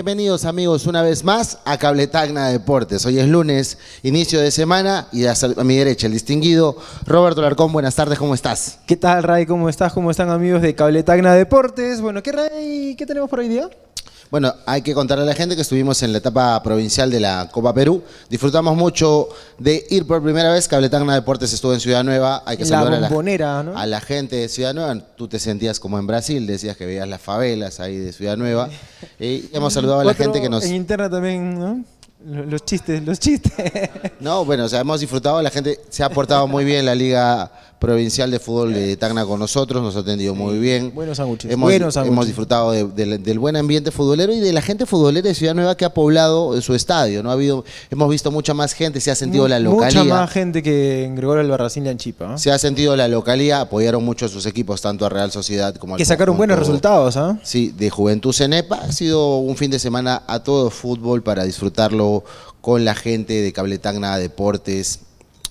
Bienvenidos amigos una vez más a Cabletagna Deportes. Hoy es lunes, inicio de semana y a, mi derecha el distinguido Roberto Larcón. Buenas tardes, ¿cómo estás? ¿Qué tal Ray? ¿Cómo estás? ¿Cómo están amigos de Cabletagna Deportes? Bueno, ¿qué Ray? ¿Qué tenemos por hoy día? Bueno, hay que contarle a la gente que estuvimos en la etapa provincial de la Copa Perú. Disfrutamos mucho de ir por primera vez. Cabletagna Deportes estuvo en Ciudad Nueva. Hay que saludar a la, ¿no? a la gente de Ciudad Nueva. Tú te sentías como en Brasil, decías que veías las favelas ahí de Ciudad Nueva. Y hemos saludado a la gente que nos... En interna también, ¿no? Los chistes, los chistes. No, bueno, o sea, hemos disfrutado, la gente se ha portado muy bien la liga provincial de fútbol de Tacna con nosotros, nos ha atendido muy bien. Buenos sándwiches. Hemos, disfrutado del buen ambiente futbolero y de la gente futbolera de Ciudad Nueva que ha poblado su estadio. No ha habido, hemos visto mucha más gente, se ha sentido la localidad. Mucha más gente que en Gregorio Albarracín y Anchipa. ¿eh? Se ha sentido la localía, apoyaron mucho a sus equipos, tanto a Real Sociedad como que Que sacaron buenos resultados, ¿ah? Sí, de Juventud Cenepa. Ha sido un fin de semana a todo fútbol para disfrutarlo con la gente de Cable Tacna Deportes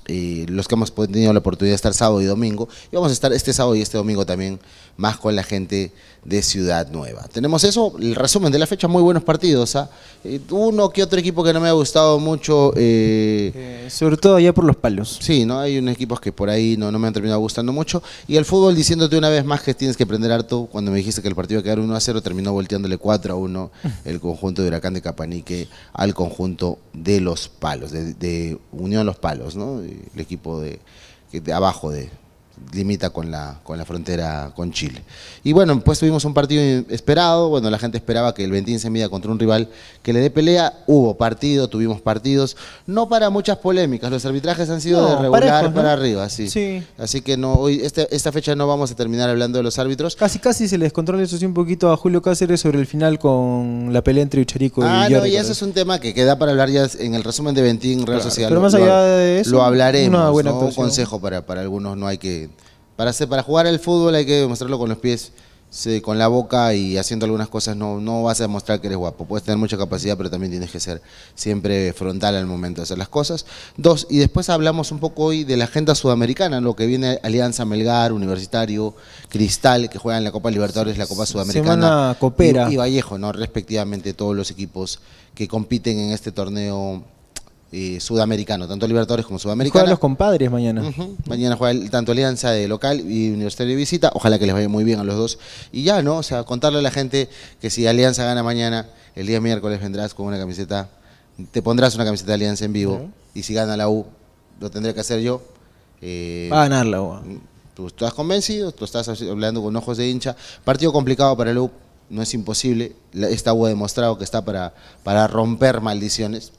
y eh, los que hemos tenido la oportunidad de estar sábado y domingo, y vamos a estar este sábado y este domingo también más con la gente de Ciudad Nueva. Tenemos eso, el resumen de la fecha, muy buenos partidos. ¿ah? Eh, uno que otro equipo que no me ha gustado mucho. Eh, eh, sobre todo allá por los palos. Sí, ¿no? hay unos equipos que por ahí no, me han terminado gustando mucho. Y el fútbol diciéndote una vez más que tienes que aprender harto. Cuando me dijiste que el partido iba a quedar 1 a 0, terminó volteándole 4 a 1 el conjunto de Huracán de Capanique al conjunto de los palos, de, de Unión Los Palos, ¿no? el equipo de, de abajo de, limita con la, con la frontera con Chile. Y bueno, pues tuvimos un partido esperado, bueno, la gente esperaba que el Ventín se mida contra un rival que le dé pelea, hubo partido, tuvimos partidos, no para muchas polémicas, los arbitrajes han sido de regular para arriba, sí. Así que no, hoy, este, esta fecha no vamos a terminar hablando de los árbitros. Casi casi se les controla eso sí un poquito a Julio Cáceres sobre el final con la pelea entre Ucharico y y Ah, no, y eso es un tema que queda para hablar ya en el resumen de Ventín Real Social. lo, de eso, hablaremos, un consejo para, para algunos no hay que para, hacer, para jugar al fútbol hay que demostrarlo con los pies, con la boca y haciendo algunas cosas. No, no vas a demostrar que eres guapo. Puedes tener mucha capacidad, pero también tienes que ser siempre frontal al momento de hacer las cosas. Dos, y después hablamos un poco hoy de la agenda sudamericana, lo que viene Alianza Melgar, Universitario, Cristal, que juegan la Copa Libertadores, la Copa Sudamericana. Y, Vallejo, ¿no? Respectivamente todos los equipos que compiten en este torneo eh, sudamericano, tanto Libertadores como Sudamericano. Juegan los compadres mañana. Mañana juega tanto Alianza de local y Universitario de visita. Ojalá que les vaya muy bien a los dos. Y ya, ¿no? O sea, contarle a la gente que si Alianza gana mañana, el día miércoles vendrás con una camiseta, te pondrás una camiseta de Alianza en vivo. Y si gana la U, lo tendré que hacer yo. Eh, Va a ganar la U. Tú estás convencido, tú estás hablando con ojos de hincha. Partido complicado para el U, no es imposible. Esta U ha demostrado que está para, para romper maldiciones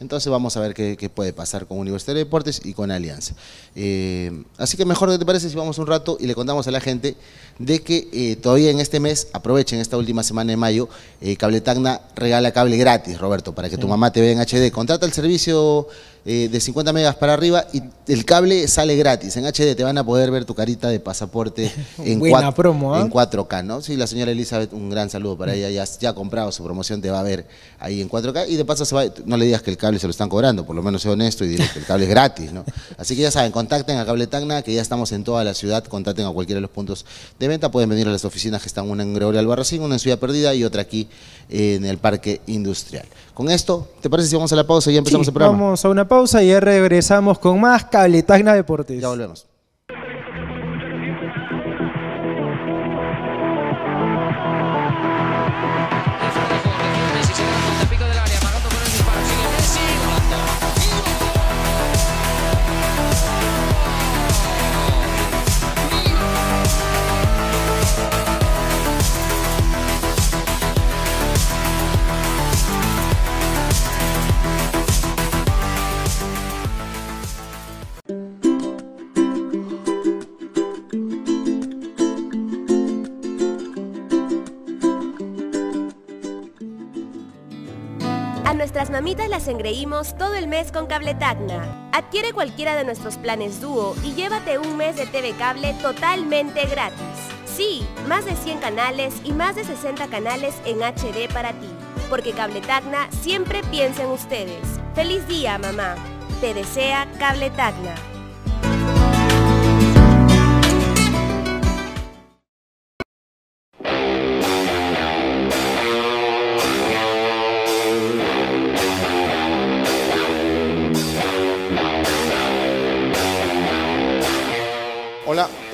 entonces vamos a ver qué, puede pasar con Universidad de Deportes y con Alianza. Eh, así que mejor que te parece si vamos un rato y le contamos a la gente de que eh, todavía en este mes, aprovechen esta última semana de mayo, eh, Cable Tacna regala cable gratis, Roberto, para que tu mamá te vea en HD. Contrata el servicio eh, de 50 megas para arriba y el cable sale gratis. En HD te van a poder ver tu carita de pasaporte en, 4, ¿ah? en 4K, ¿no? Sí, la señora Elizabeth, un gran saludo para mm. ella. Ya, ha comprado su promoción, te va a ver ahí en 4K. Y de paso, no le digas que el cable se lo están cobrando, por lo menos sea honesto y dile que el cable es gratis, ¿no? Así que ya saben, contacten a Cable Tacna, que ya estamos en toda la ciudad. Contacten a cualquiera de los puntos de venta. Pueden venir a las oficinas que están una en Gregorio Albarracín, una en Ciudad Perdida y otra aquí eh, en el Parque Industrial. Con esto, ¿te parece si vamos a la pausa y ya empezamos el programa? Vamos a una pausa pausa y ya regresamos con más Tagna Deportes. Ya volvemos. engreímos todo el mes con Cable Adquiere cualquiera de nuestros planes dúo y llévate un mes de TV Cable totalmente gratis. Sí, más de 100 canales y más de 60 canales en HD para ti. Porque Cable siempre piensa en ustedes. ¡Feliz día, mamá! Te desea Cable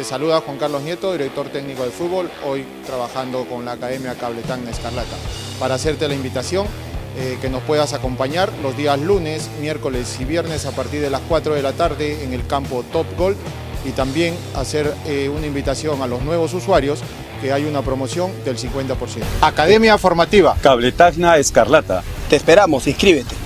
Te saluda Juan Carlos Nieto, director técnico de fútbol, hoy trabajando con la Academia Cabletagna Escarlata. Para hacerte la invitación, eh, que nos puedas acompañar los días lunes, miércoles y viernes a partir de las 4 de la tarde en el campo Top Gold y también hacer eh, una invitación a los nuevos usuarios que hay una promoción del 50%. Academia Formativa. Cabletagna Escarlata. Te esperamos, inscríbete.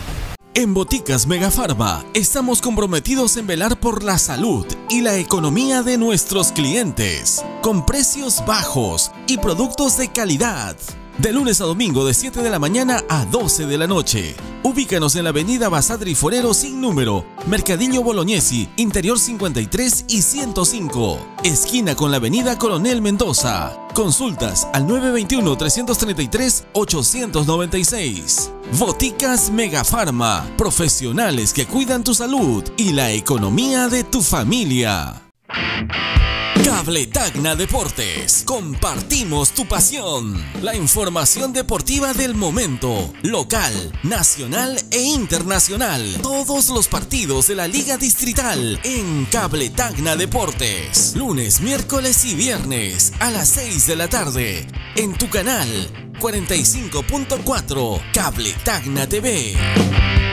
En Boticas Megafarma estamos comprometidos en velar por la salud y la economía de nuestros clientes, con precios bajos y productos de calidad de lunes a domingo de 7 de la mañana a 12 de la noche. Ubícanos en la avenida Basadri Forero sin número, Mercadillo Bolognesi, Interior 53 y 105, esquina con la avenida Coronel Mendoza. Consultas al 921-333-896. Boticas Megafarma, profesionales que cuidan tu salud y la economía de tu familia. Cable Tacna Deportes. Compartimos tu pasión. La información deportiva del momento, local, nacional e internacional. Todos los partidos de la Liga Distrital en Cable Tacna Deportes. Lunes, miércoles y viernes a las 6 de la tarde en tu canal 45.4 Cable Tacna TV.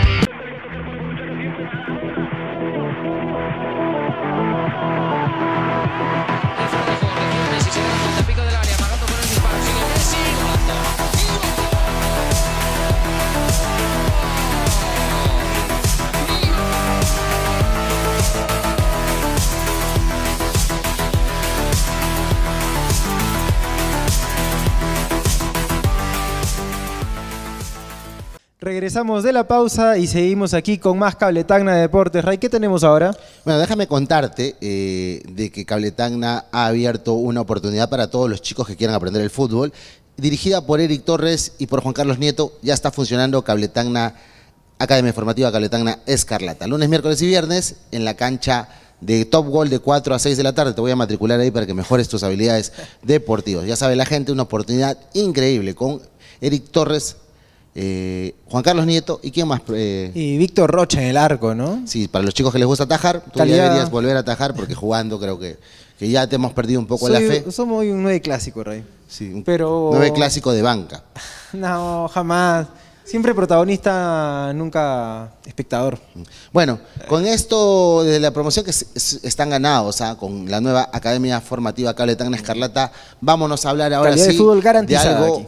Empezamos de la pausa y seguimos aquí con más Cabletagna de Deportes. Ray, ¿qué tenemos ahora? Bueno, déjame contarte eh, de que Cabletagna ha abierto una oportunidad para todos los chicos que quieran aprender el fútbol. Dirigida por Eric Torres y por Juan Carlos Nieto, ya está funcionando Cabletagna, Academia Formativa Cabletagna Escarlata. Lunes, miércoles y viernes en la cancha de Top Goal de 4 a 6 de la tarde. Te voy a matricular ahí para que mejores tus habilidades deportivas. Ya sabe la gente, una oportunidad increíble con Eric Torres eh, Juan Carlos Nieto, ¿y quién más? Eh? y Víctor Rocha en el arco, ¿no? Sí, para los chicos que les gusta atajar, tú deberías volver a atajar porque jugando creo que, que ya te hemos perdido un poco la fe. Somos hoy un 9 clásico, Rey. Sí, Pero... 9 clásico de banca. no, jamás. Siempre protagonista, nunca espectador. Bueno, con esto de la promoción que están ganados, sea, ¿ah? con la nueva Academia Formativa Cable Escarlata, vámonos a hablar ahora sí de, algo aquí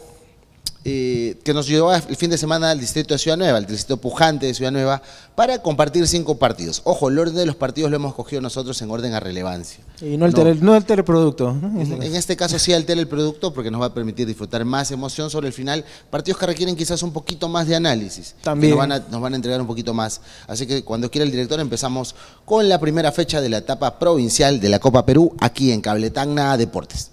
eh, que nos llevó el fin de semana al distrito de Ciudad Nueva, al distrito pujante de Ciudad Nueva, para compartir cinco partidos. Ojo, el orden de los partidos lo hemos cogido nosotros en orden a relevancia. Y no altera, no el producto. En, este caso sí altera el producto porque nos va a permitir disfrutar más emoción sobre el final. Partidos que requieren quizás un poquito más de análisis. También. Nos van, a, nos van a entregar un poquito más. Así que cuando quiera el director empezamos con la primera fecha de la etapa provincial de la Copa Perú aquí en Cabletagna Deportes.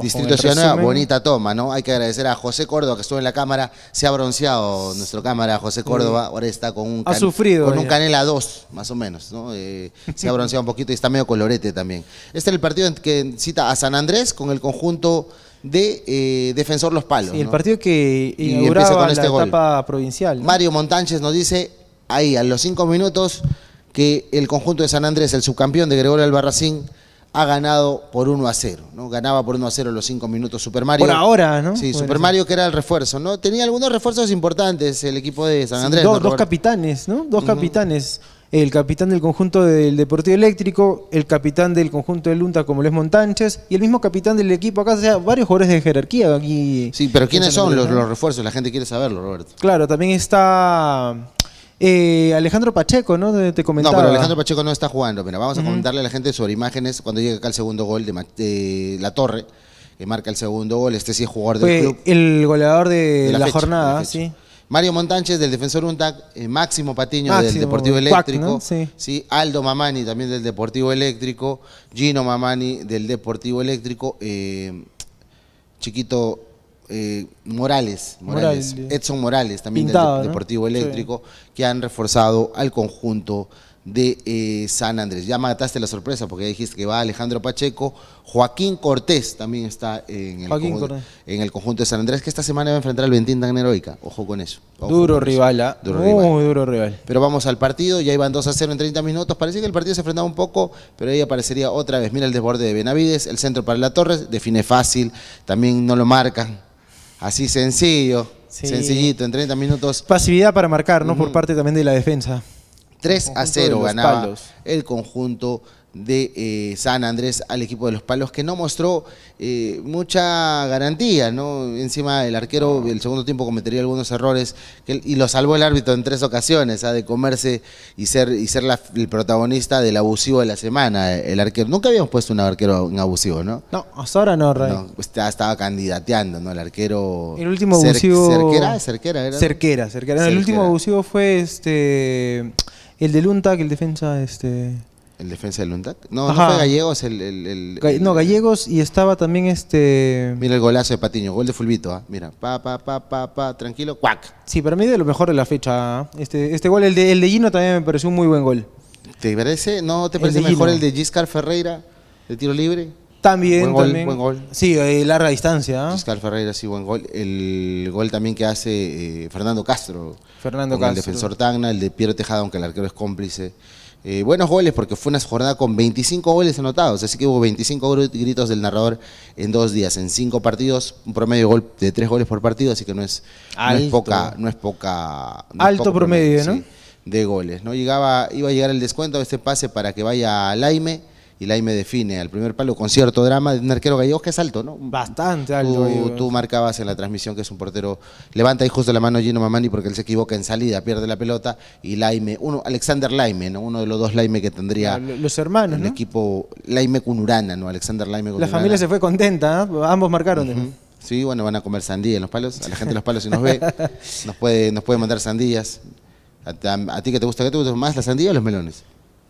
Distrito Ciudad bonita toma, ¿no? Hay que agradecer a José Córdoba que estuvo en la cámara, se ha bronceado nuestro cámara, José Córdoba, ahora está con un, eh. canela 2, más o menos, ¿no? Eh, se ha bronceado un poquito y está medio colorete también. Este es el partido que cita a San Andrés con el conjunto de eh, Defensor Los Palos. Y el partido que inauguraba con la este etapa provincial. Mario Montánchez nos dice, ahí, a los cinco minutos, que el conjunto de San Andrés, el subcampeón de Gregorio Albarracín, ha ganado por 1 a 0. ¿no? Ganaba por 1 a 0 los 5 minutos Super Mario. Por ahora, ¿no? Sí, Super Mario que era el refuerzo, ¿no? Tenía algunos refuerzos importantes el equipo de San Andrés. dos, capitanes, ¿no? Dos capitanes. El capitán del conjunto del Deportivo Eléctrico, el capitán del conjunto de Lunta como Les Montanches, y el mismo capitán del equipo acá, o sea, varios jugadores de jerarquía aquí. Sí, pero ¿quiénes son los refuerzos? La gente quiere saberlo, Roberto. Claro, también está eh, Alejandro Pacheco, ¿no? Te, comentaba. No, pero Alejandro Pacheco no está jugando. Pero vamos a comentarle a la gente sobre imágenes cuando llega acá el segundo gol de La Torre, que marca el segundo gol. Este sí es jugador del club. El goleador de, la, jornada, sí. Mario Montánchez del Defensor Untac, eh, Máximo Patiño del Deportivo Eléctrico, sí. Aldo Mamani también del Deportivo Eléctrico, Gino Mamani del Deportivo Eléctrico, eh, Chiquito eh, Morales, Edson Morales, también del Deportivo Eléctrico, que han reforzado al conjunto de eh, San Andrés. Ya mataste la sorpresa porque dijiste que va Alejandro Pacheco, Joaquín Cortés también está en el, conjunto, en el conjunto de San Andrés, que esta semana va a enfrentar al Ventín tan Ojo con eso. ¿ah? duro rival, muy duro rival. Pero vamos al partido, ya iban 2 a 0 en 30 minutos. Parece que el partido se enfrentaba un poco, pero ahí aparecería otra vez. Mira el desborde de Benavides, el centro para la Torres, define fácil, también no lo marca así sencillo, sencillito, en 30 minutos. Pasividad para marcar, ¿no? Por parte también de la defensa. 3 a 0 ganaba el conjunto de eh, San Andrés al equipo de los Palos, que no mostró eh, mucha garantía, ¿no? Encima el arquero el segundo tiempo cometería algunos errores y lo salvó el árbitro en tres ocasiones, ha ¿ah? de comerse y ser, y ser el protagonista del abusivo de la semana, eh, el arquero. Nunca habíamos puesto un arquero en abusivo, ¿no? No, hasta ahora no, Ray. Pues, estaba candidateando, ¿no? El arquero... El último abusivo... Cerquera, cerquera, Cerquera, el último abusivo fue este... El Lunta que el defensa, este... ¿El defensa del UNDAC? No, no fue Gallegos el, No, Gallegos y estaba también este... Mira el golazo de Patiño, gol de Fulvito, ¿ah? mira, pa, pa, pa, pa, pa, tranquilo, cuac. Sí, para mí de lo mejor de la fecha, ¿ah? este, este gol, el de, el Gino también me pareció un muy buen gol. ¿Te parece? ¿No te parece mejor el de Giscar Ferreira, de tiro libre? También, buen Sí, eh, larga distancia. ¿ah? Giscar Ferreira, sí, buen gol. El gol también que hace eh, Fernando Castro. Fernando Castro. El defensor Tagna, el de Piero Tejada, aunque el arquero es cómplice. Eh, buenos goles porque fue una jornada con 25 goles anotados, así que hubo 25 gritos del narrador en dos días, en cinco partidos, un promedio de, de tres goles por partido, así que no es, poca... No es poca Alto promedio, ¿no? de goles, ¿no? Llegaba, iba a llegar el descuento de este pase para que vaya al Laime y Laime define al primer palo, con cierto drama de un arquero gallego que es alto, ¿no? Bastante alto. Tú, marcabas en la transmisión que es un portero, levanta ahí justo la mano Gino Mamani porque él se equivoca en salida, pierde la pelota y Laime, uno, Alexander Laime, ¿no? Uno de los dos Laime que tendría los hermanos, el equipo Laime Cunurana, ¿no? Alexander Laime Cunurana. La familia se fue contenta, ¿ah? ambos marcaron. Sí, bueno, van a comer sandía en los palos. A la gente de los palos si nos ve, nos puede, nos puede mandar sandías. A, ti que te gusta, ¿qué te gusta más, la sandía o los melones?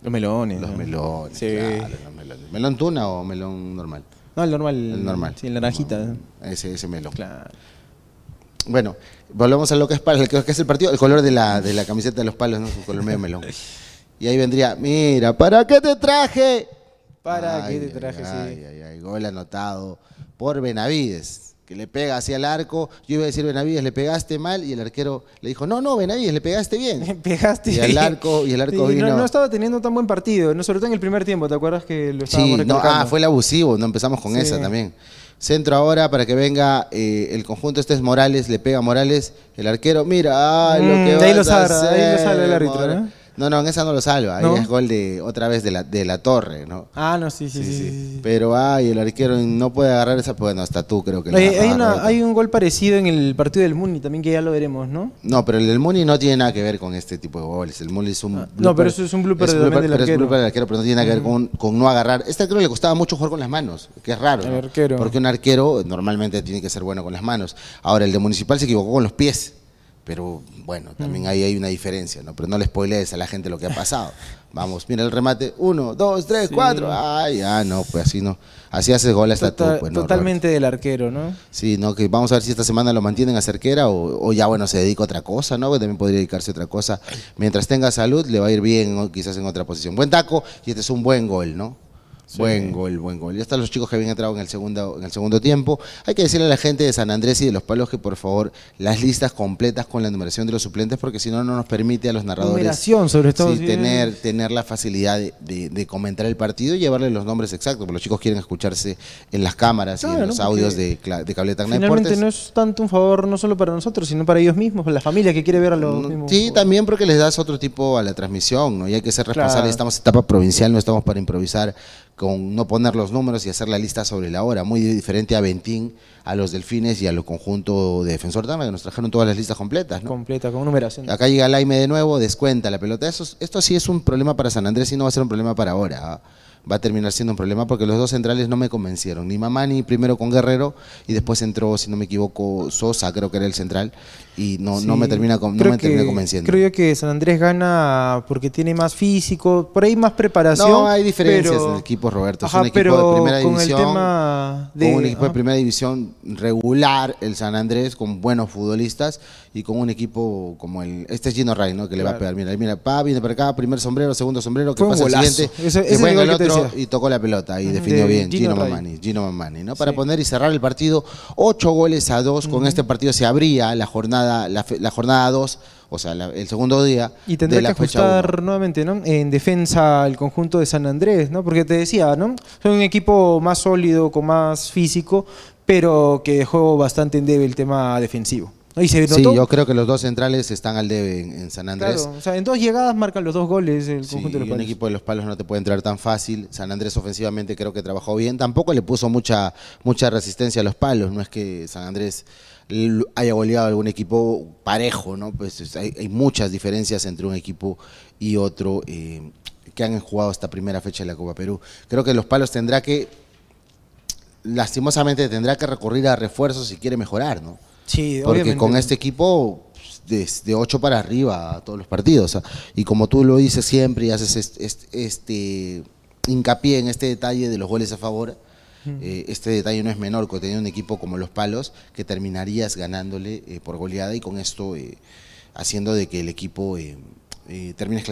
Los melones. Los melones, ¿Melón tuna o melón normal? No, el normal. El normal. Sí, el naranjita. ese, ese melón. Claro. Bueno, volvemos a lo que es, para, que es el partido, el color de la, de la camiseta de los palos, ¿no? Un color medio melón. Y ahí vendría, mira, ¿para qué te traje? ¿Para qué te traje? ay, gol anotado por Benavides que le pega hacia el arco. Yo iba a decir, Benavides, le pegaste mal, y el arquero le dijo, no, no, Benavides, le pegaste bien. Le pegaste y el arco, y el arco vino. No, no, estaba teniendo tan buen partido, no, sobre todo en el primer tiempo, ¿te acuerdas que lo estábamos sí, ah, fue el abusivo, no empezamos con esa también. Centro ahora para que venga eh, el conjunto. Este es Morales, le pega Morales, el arquero. Mira, lo mm, que de ahí lo a hacer, ahí lo sale el árbitro, ¿no? No, no, en esa no lo salva. Ahí es gol de otra vez de la, de la torre, ¿no? Ah, no, sí, sí, sí. Pero ay, el arquero no puede agarrar esa. Bueno, pues, hasta tú creo que no, hay, un gol parecido en el partido del Muni también que ya lo veremos, ¿no? No, pero el del Muni no tiene nada que ver con este tipo de goles. El Muni es un. Ah, no, pero eso es un blooper, es blooper del, arquero. blooper del arquero. Pero no tiene nada que ver con, no agarrar. Este creo le costaba mucho jugar con las manos, que es raro. Porque un arquero normalmente tiene que ser bueno con las manos. Ahora, el de Municipal se equivocó con los pies. Pero bueno, mm. también ahí hay una diferencia, ¿no? Pero no le spoilees a la gente lo que ha pasado. Vamos, mira el remate. Uno, dos, tres, cuatro. Ay, ah, no, pues así no. Así haces gol hasta Total, pues, totalmente del arquero, ¿no? Sí, no, que vamos a ver si esta semana lo mantienen a cerquera o, o ya, bueno, se dedica a otra cosa, ¿no? Que también podría dedicarse a otra cosa. Mientras tenga salud, le va a ir bien, quizás en otra posición. Buen taco y este es un buen gol, ¿no? Buen gol, buen gol. Ya están los chicos que habían entrado en el, segundo, en el segundo tiempo. Hay que decirle a la gente de San Andrés y de Los Palos que por favor las listas completas con la numeración de los suplentes porque si no, no nos permite a los narradores numeración sobre todo, Tener, tener la facilidad de, comentar el partido y llevarle los nombres exactos, porque los chicos quieren escucharse en las cámaras y en los audios de, de Cable Finalmente no es tanto un favor no solo para nosotros, sino para ellos mismos, la familia que quiere ver a los mm, Sí, también porque les das otro tipo a la transmisión ¿no? y hay que ser responsables. Estamos en etapa provincial, no estamos para improvisar con no poner los números y hacer la lista sobre la hora, muy diferente a Ventín, a los Delfines y a lo conjunto de Defensor Dama, que nos trajeron todas las listas completas. Completa, con numeración. Acá llega el Laime de nuevo, descuenta la pelota. esto sí es un problema para San Andrés y no va a ser un problema para ahora. ¿ah? va a terminar siendo un problema porque los dos centrales no me convencieron, ni Mamani primero con Guerrero y después entró, si no me equivoco, Sosa, creo que era el central, y no, no me, termina, no me termina convenciendo. Creo yo que San Andrés gana porque tiene más físico, por ahí más preparación. No, hay diferencias en el equipo, Roberto. es un equipo de primera con El tema un equipo de primera división regular, el San Andrés, con buenos futbolistas y con un equipo como el. Este es Gino Ray, ¿no? Que le va a pegar. Mira, mira, pa, viene para acá, primer sombrero, segundo sombrero, que pasa el siguiente. otro y tocó la pelota y definió bien. Gino, Mamani, Gino Mamani, ¿no? Para poner y cerrar el partido, ocho goles a dos. Con este partido se abría la jornada, la, jornada dos o sea, el segundo día. Y tendrá la que ajustar nuevamente, ¿no? En defensa el conjunto de San Andrés, ¿no? Porque te decía, ¿no? Son un equipo más sólido, con más físico, pero que dejó bastante en el tema defensivo sí, yo creo que los dos centrales están al debe en, San Andrés. Claro, o sea, en dos llegadas marcan los dos goles el conjunto de los palos. un equipo de los palos no te puede entrar tan fácil. San Andrés ofensivamente creo que trabajó bien. Tampoco le puso mucha, mucha resistencia a los palos. No es que San Andrés haya goleado a algún equipo parejo, ¿no? Pues hay, muchas diferencias entre un equipo y otro eh, que han jugado esta primera fecha de la Copa Perú. Creo que los palos tendrá que, lastimosamente, tendrá que recurrir a refuerzos si quiere mejorar, ¿no? Porque con este equipo desde 8 para arriba a todos los partidos. Y como tú lo dices siempre y haces este, hincapié en este detalle de los goles a favor, eh, este detalle no es menor, que tener un equipo como los Palos, que terminarías ganándole eh, por goleada y con esto eh, haciendo de que el equipo eh, termines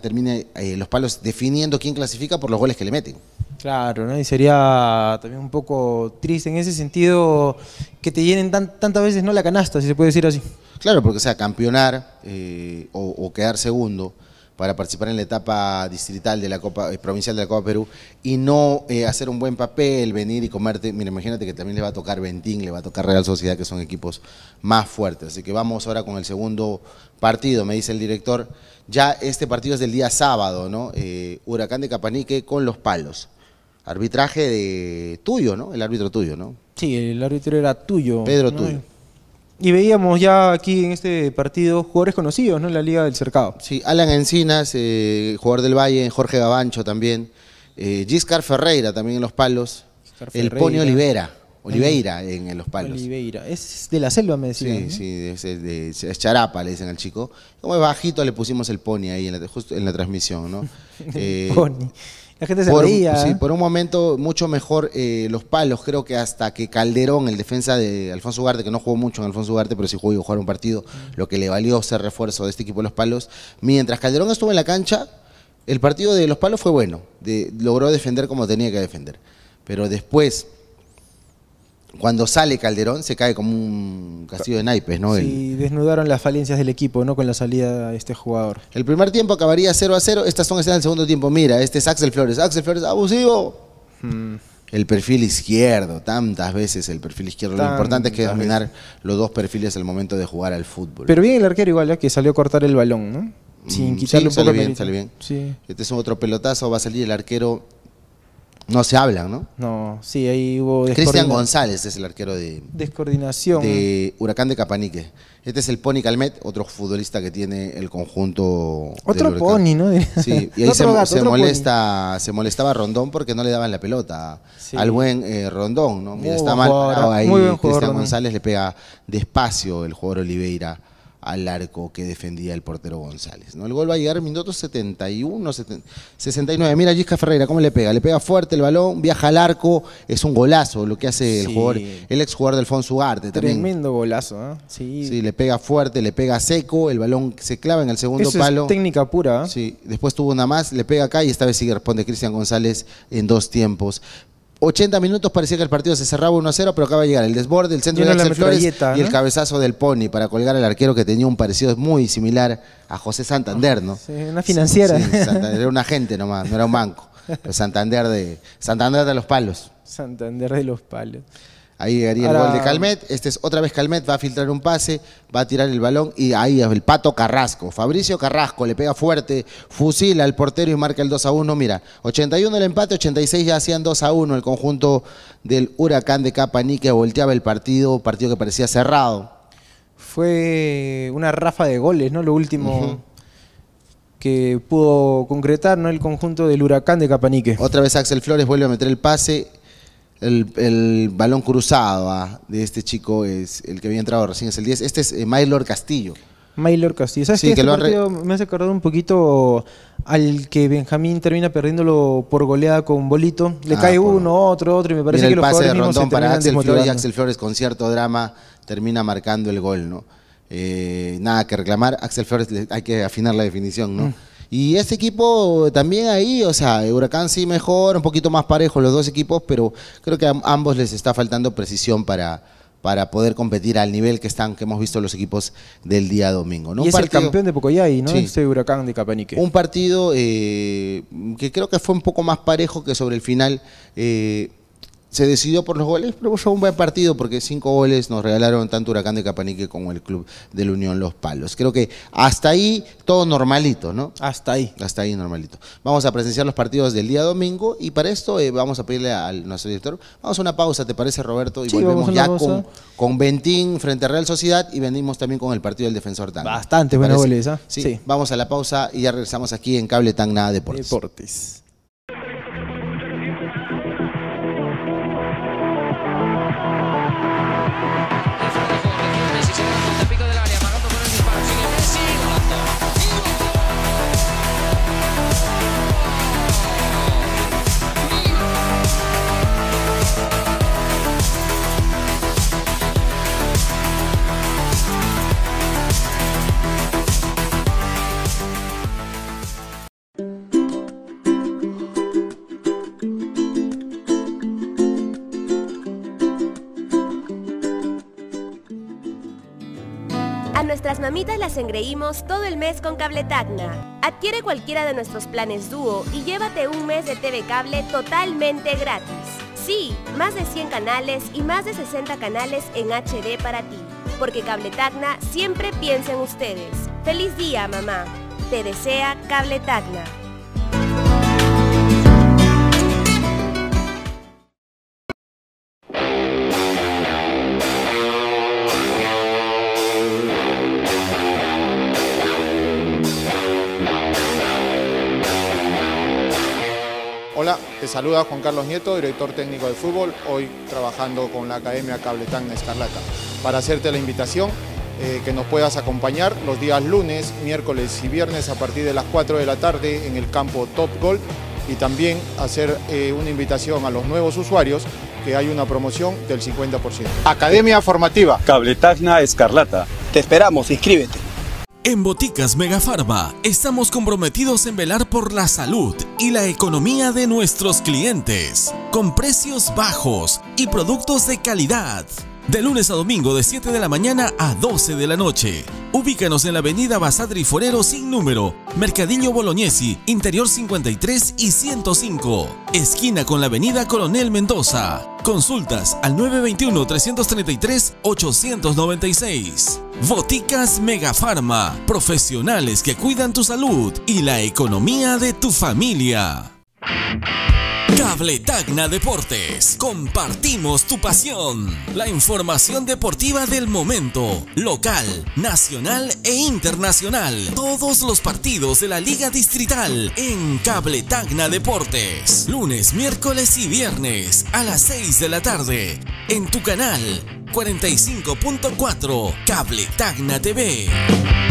termine eh, los palos definiendo quién clasifica por los goles que le meten. Claro, ¿no? Y sería también un poco triste en ese sentido que te llenen tantas veces no la canasta, si se puede decir así. Claro, porque sea, campeonar eh, o, quedar segundo para participar en la etapa distrital de la Copa eh, Provincial de la Copa Perú y no hacer un buen papel, venir y comerte. Mira, imagínate que también le va a tocar Ventín, le va a tocar Real Sociedad, que son equipos más fuertes. Así que vamos ahora con el segundo partido, me dice el director. Ya este partido es del día sábado, ¿no? Eh, Huracán de Capanique con los palos. Arbitraje de tuyo, ¿no? El árbitro tuyo, ¿no? Sí, el árbitro era tuyo. Pedro tuyo. Y veíamos ya aquí en este partido jugadores conocidos, ¿no? En la Liga del Cercado. Sí, Alan Encinas, eh, jugador del Valle, Jorge Gabancho también. Eh, Giscar Ferreira también en los palos. El Ponio Olivera. Oliveira en, Los Palos. Oliveira, es de la selva, me decían. Sí, sí, es, de, charapa, le dicen al chico. Como bajito, le pusimos el pony ahí, en la, justo en la transmisión, ¿no? Eh, pony. La gente se por, Sí, ¿eh? por un momento mucho mejor eh, los palos, creo que hasta que Calderón, el defensa de Alfonso Ugarte, que no jugó mucho en Alfonso Ugarte, pero sí jugó jugar un partido, lo que le valió ser refuerzo de este equipo los palos. Mientras Calderón estuvo en la cancha, el partido de los palos fue bueno, logró defender como tenía que defender. Pero después cuando sale Calderón se cae como un castillo de naipes, ¿no? Sí, desnudaron las falencias del equipo, ¿no? Con la salida de este jugador. El primer tiempo acabaría 0 a 0. Estas son escenas del segundo tiempo. Mira, este es Axel Flores. Axel Flores, abusivo. Hmm. El perfil izquierdo, tantas veces el perfil izquierdo. Lo importante es que dominar los dos perfiles al momento de jugar al fútbol. Pero bien el arquero igual, ya ¿eh? que salió a cortar el balón, ¿no? Sin mm, quitarle sí, un poco sale bien, sale bien. Sí. Este es otro pelotazo, va a salir el arquero no se hablan, ¿no? No, sí, ahí hubo... Cristian González es el arquero de... Descoordinación. De Huracán de Capanique. Este es el Pony Calmet, otro futbolista que tiene el conjunto... Otro Pony, ¿no? Sí, y ahí se, molesta, se molestaba Rondón porque no le daban la pelota al buen eh, Rondón, ¿no? Mira, está mal ahí. Cristian González le pega despacio el jugador Oliveira al arco que defendía el portero González. ¿no? El gol va a llegar minuto 71, 69. Mira Gisca Ferreira, ¿cómo le pega? Le pega fuerte el balón, viaja al arco, es un golazo lo que hace el jugador, el ex jugador de Alfonso Ugarte. Tremendo golazo, ¿eh? sí. sí. le pega fuerte, le pega seco, el balón se clava en el segundo palo. Es técnica pura. ¿eh? Sí, después tuvo una más, le pega acá y esta vez sí responde Cristian González en dos tiempos. 80 minutos parecía que el partido se cerraba 1 a 0, pero acaba de llegar el desborde, el centro de Axel Flores y el cabezazo del Pony para colgar al arquero que tenía un parecido muy similar a José Santander, ¿no? Sí, una financiera. Santander era un agente nomás, no era un banco. Santander de Santander de los palos. Santander de los palos. Ahí llegaría el gol de Calmet. Este es otra vez Calmet, va a filtrar un pase, va a tirar el balón y ahí es el pato Carrasco. Fabricio Carrasco le pega fuerte, fusila al portero y marca el 2 a 1. Mira, 81 el empate, 86 ya hacían 2 a 1. El conjunto del Huracán de Capanique volteaba el partido, partido que parecía cerrado. Fue una rafa de goles, ¿no? Lo último. que pudo concretar ¿no? el conjunto del Huracán de Capanique. Otra vez Axel Flores vuelve a meter el pase el, balón cruzado ah, de este chico es el que había entrado recién, es el 10. Este es eh, Maylor Castillo. Maylor Castillo. ¿Sabes sí, este me hace acordar un poquito al que Benjamín termina perdiéndolo por goleada con un Bolito. Le ah, cae uno, otro, otro, y me parece que los pase de Rondón para Axel Flores y Axel Flores con cierto drama termina marcando el gol, ¿no? Eh, nada que reclamar. Axel Flores, hay que afinar la definición, ¿no? Mm. Y este equipo también ahí, o sea, Huracán sí mejor, un poquito más parejo los dos equipos, pero creo que a ambos les está faltando precisión para, para poder competir al nivel que están, que hemos visto los equipos del día domingo. Y es el campeón de Pocoyay, ¿no? Sí. Este huracán de Capanique. Un partido eh, que creo que fue un poco más parejo que sobre el final. Eh, se decidió por los goles, pero fue un buen partido porque cinco goles nos regalaron tanto Huracán de Capanique como el club de la Unión Los Palos. Creo que hasta ahí todo normalito, ¿no? Hasta ahí. Hasta ahí normalito. Vamos a presenciar los partidos del día domingo y para esto eh, vamos a pedirle al nuestro director, vamos a una pausa, ¿te parece Roberto? Y volvemos ya con, con, Bentín frente a Real Sociedad y venimos también con el partido del Defensor tan. Bastante buenos goles, ¿ah? Sí, Vamos a la pausa y ya regresamos aquí en Cable nada Deportes. Deportes. mamitas las engreímos todo el mes con Cable Tacna. Adquiere cualquiera de nuestros planes dúo y llévate un mes de TV Cable totalmente gratis. Sí, más de 100 canales y más de 60 canales en HD para ti. Porque Cable Tacna siempre piensa en ustedes. ¡Feliz día, mamá! Te desea Cable Tacna. saluda Juan Carlos Nieto, director técnico de fútbol, hoy trabajando con la Academia Cabletagna Escarlata. Para hacerte la invitación, eh, que nos puedas acompañar los días lunes, miércoles y viernes a partir de las 4 de la tarde en el campo Top Golf y también hacer eh, una invitación a los nuevos usuarios que hay una promoción del 50%. Academia Formativa. Cabletagna Escarlata. Te esperamos, inscríbete. En Boticas Megafarma estamos comprometidos en velar por la salud y la economía de nuestros clientes, con precios bajos y productos de calidad de lunes a domingo de 7 de la mañana a 12 de la noche. Ubícanos en la avenida Basadri Forero sin número, Mercadillo Bolognesi, Interior 53 y 105, esquina con la avenida Coronel Mendoza. Consultas al 921-333-896. Boticas Megafarma, profesionales que cuidan tu salud y la economía de tu familia. Cable Tacna Deportes. Compartimos tu pasión. La información deportiva del momento, local, nacional e internacional. Todos los partidos de la Liga Distrital en Cable Tacna Deportes. Lunes, miércoles y viernes a las 6 de la tarde en tu canal 45.4 Cable Tacna TV.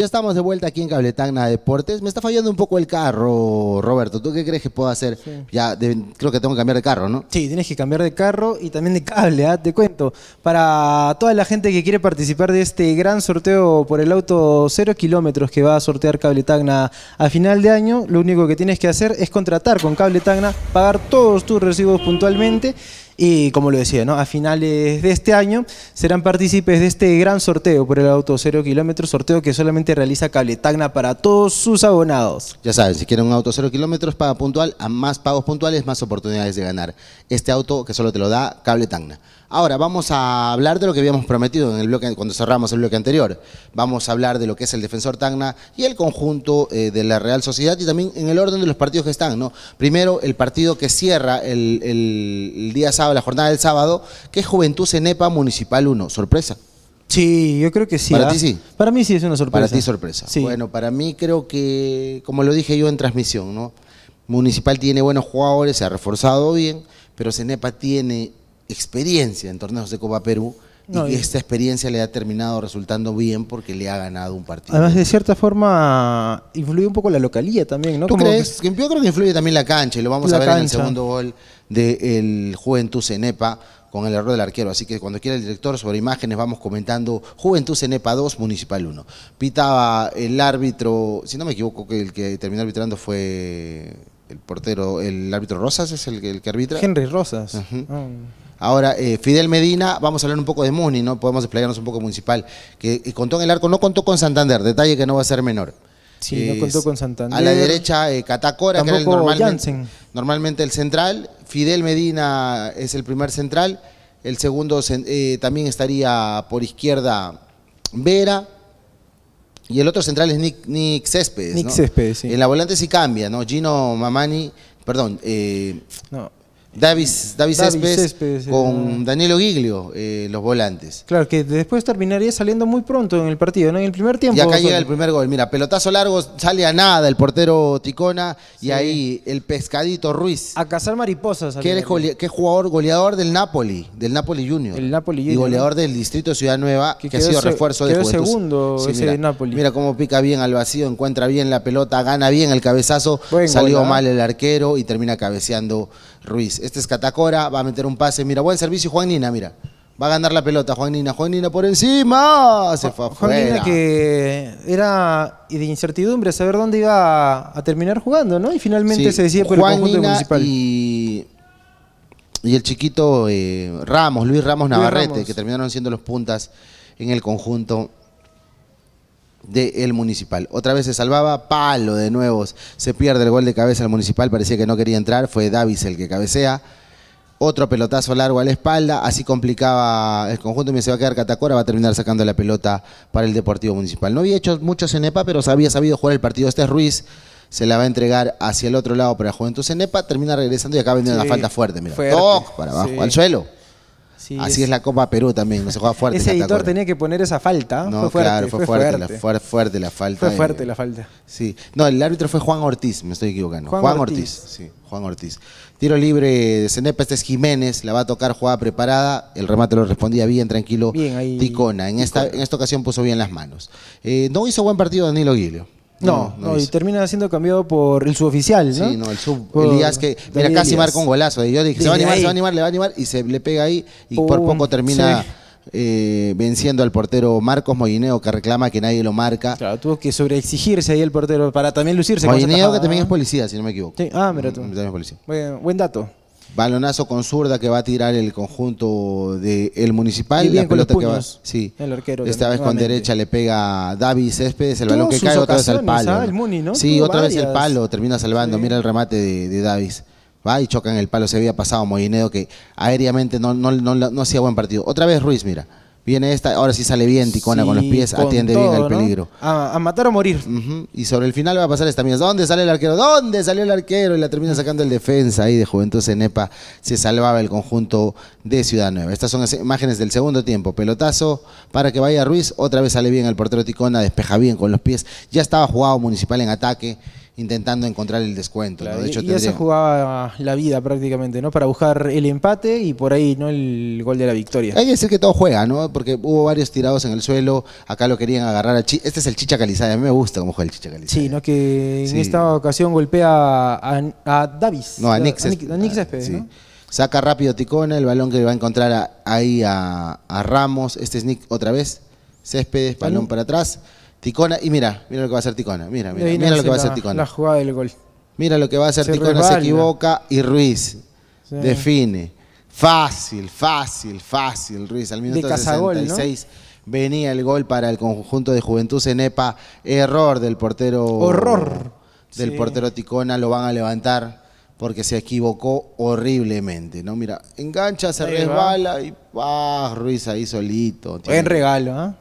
Ya estamos de vuelta aquí en Cabletagna Deportes. Me está fallando un poco el carro, Roberto. ¿Tú qué crees que puedo hacer? Ya creo que tengo que cambiar de carro, ¿no? Sí, tienes que cambiar de carro y también de cable, ¿ah? te cuento. Para toda la gente que quiere participar de este gran sorteo por el auto 0 kilómetros que va a sortear Cabletagna a final de año, lo único que tienes que hacer es contratar con Cabletagna, pagar todos tus recibos puntualmente y como lo decía, ¿no? a finales de este año serán partícipes de este gran sorteo por el auto Cero kilómetros, sorteo que solamente realiza Cable Tacna para todos sus abonados. Ya saben, si quieren un auto Cero kilómetros, paga puntual, a más pagos puntuales, más oportunidades de ganar. Este auto que solo te lo da Cable Tacna. Ahora vamos a hablar de lo que habíamos prometido en el bloque, cuando cerramos el bloque anterior. Vamos a hablar de lo que es el defensor Tacna y el conjunto eh, de la Real Sociedad y también en el orden de los partidos que están. ¿no? Primero, el partido que cierra el, día sábado, la jornada del sábado, que es Juventud Cenepa Municipal 1. Sorpresa. Sí, yo creo que sí. ¿Para ¿ah? ti sí? Para mí sí es una sorpresa. Para ti sorpresa. Bueno, para mí creo que, como lo dije yo en transmisión, ¿no? Municipal tiene buenos jugadores, se ha reforzado bien, pero Cenepa tiene experiencia en torneos de Copa Perú y esta experiencia le ha terminado resultando bien porque le ha ganado un partido. Además, de cierta forma, influye un poco la localía también, ¿no? ¿Tú crees? Que... influye también la cancha y lo vamos a ver en el segundo gol del de Juventud Epa con el error del arquero. Así que cuando quiera el director sobre imágenes vamos comentando Juventud Epa 2, Municipal 1. Pitaba el árbitro, si no me equivoco, que el que terminó arbitrando fue el portero, el árbitro Rosas, es el, que arbitra. Henry Rosas. Ahora, eh, Fidel Medina, vamos a hablar un poco de Muni, ¿no? Podemos desplegarnos un poco municipal, que contó en el arco, no contó con Santander, detalle que no va a ser menor. Sí, no contó con Santander. A la derecha, eh, Catacora, que era el normalmente, normalmente, el central. Fidel Medina es el primer central. El segundo eh, también estaría por izquierda Vera. Y el otro central es Nick, Nick Céspedes. Nick Céspedes, sí. En la volante sí cambia, ¿no? Gino Mamani, perdón. no, Davis, Davis, con eh, Danilo Giglio, eh, los volantes. Claro, que después terminaría saliendo muy pronto en el partido, ¿no? En el primer tiempo. Y acá llega el primer gol. Mira, pelotazo largo, sale a nada el portero Ticona y ahí el pescadito Ruiz. A cazar mariposas. Que es jugador, goleador del Napoli, del Napoli Junior. El Napoli Junior. Y goleador del Distrito Ciudad Nueva, que, ha sido refuerzo de Juventus. segundo ese mira, de Napoli. Mira cómo pica bien al vacío, encuentra bien la pelota, gana bien el cabezazo, salió mal el arquero y termina cabeceando Ruiz. Este es Catacora, va a meter un pase. Mira, buen servicio Juan Nina, mira. Va a ganar la pelota Juan Nina. Juan Nina por encima. Se fue Juan Nina que era de incertidumbre saber dónde iba a terminar jugando, ¿no? Y finalmente se decide por el conjunto municipal. Y, y el chiquito eh, Ramos, Luis Ramos Navarrete, que terminaron siendo los puntas en el conjunto de el Municipal. Otra vez se salvaba, palo de nuevos, se pierde el gol de cabeza al Municipal, parecía que no quería entrar, fue Davis el que cabecea. Otro pelotazo largo a la espalda, así complicaba el conjunto y se va a quedar Catacora, va a terminar sacando la pelota para el Deportivo Municipal. No había hecho mucho Cenepa pero había sabido jugar el partido. Este es Ruiz se la va a entregar hacia el otro lado para Juventud Cenepa, termina regresando y acá vendiendo la falta fuerte, mira, toc, para abajo, al suelo. Así es. la Copa Perú también, se juega fuerte. Ese editor tenía que poner esa falta. ¿eh? No, fue fuerte, claro, fue, fuerte, La, falta. Fue fuerte la falta. Sí. No, el árbitro fue Juan Ortiz, me estoy equivocando. Juan, Ortiz. Sí, Juan Ortiz. Tiro libre de Cenepa, este es Jiménez, la va a tocar jugada preparada. El remate lo respondía bien, tranquilo. Ticona. En esta, en esta ocasión puso bien las manos. Eh, no hizo buen partido Danilo Guilio. No, no, y termina siendo cambiado por el suboficial, ¿no? Sí, no, el sub. Elías que. Mira, casi marca un golazo. Y yo dije, se va a animar, se va a animar, le va a animar. Y se le pega ahí y por poco termina. Eh, venciendo al portero Marcos Mollineo, que reclama que nadie lo marca. Claro, tuvo que sobreexigirse ahí el portero para también lucirse. Mollineo, que también es policía, si no me equivoco. Sí. Ah, mira tú. También es policía. buen dato. Balonazo con zurda que va a tirar el conjunto del el municipal. Y la con que va, sí. El Esta vez con derecha le pega Davis. Céspedes, el balón que cae otra vez al palo. ¿ah? el Sí, otra vez el palo, termina salvando. Mira el remate de, Davis. Va y choca en el palo, se había pasado Molineo que aéreamente no, no, no hacía buen partido. Otra vez Ruiz, mira. Viene esta, ahora sí sale bien Ticona con los pies, atiende bien al peligro. A, matar o morir. Y sobre el final va a pasar esta mía ¿Dónde sale el arquero? ¿Dónde salió el arquero? Y la termina sacando el defensa ahí de Juventud Cenepa. Se salvaba el conjunto de Ciudad Nueva. Estas son imágenes del segundo tiempo. Pelotazo para que vaya Ruiz. Otra vez sale bien el portero Ticona, despeja bien con los pies. Ya estaba jugado Municipal en ataque intentando encontrar el descuento. y, eso jugaba la vida prácticamente, ¿no? Para buscar el empate y por ahí, ¿no? El gol de la victoria. Hay que decir que todo juega, ¿no? Porque hubo varios tirados en el suelo, acá lo querían agarrar a Este es el Chicha Calizada, a mí me gusta cómo juega el Chicha Calizada. Sí, ¿no? Que en esta ocasión golpea a, Davis. No, a Nick, a, Céspedes, ¿no? Saca rápido Ticona, el balón que va a encontrar ahí a, Ramos. Este es Nick otra vez. Céspedes, balón para atrás Ticona, y mira, mira lo que va a hacer Ticona, mira, mira, lo que va a hacer Ticona. La jugada del gol. Mira lo que va a hacer Ticona, se equivoca y Ruiz define. Fácil, fácil, fácil, Ruiz. Al minuto de 66 venía el gol para el conjunto de Juventud Cenepa. Error del portero. Horror. Del portero Ticona, lo van a levantar porque se equivocó horriblemente, ¿no? Mira, engancha, se resbala y va ah, Ruiz ahí solito. Buen regalo, ¿ah?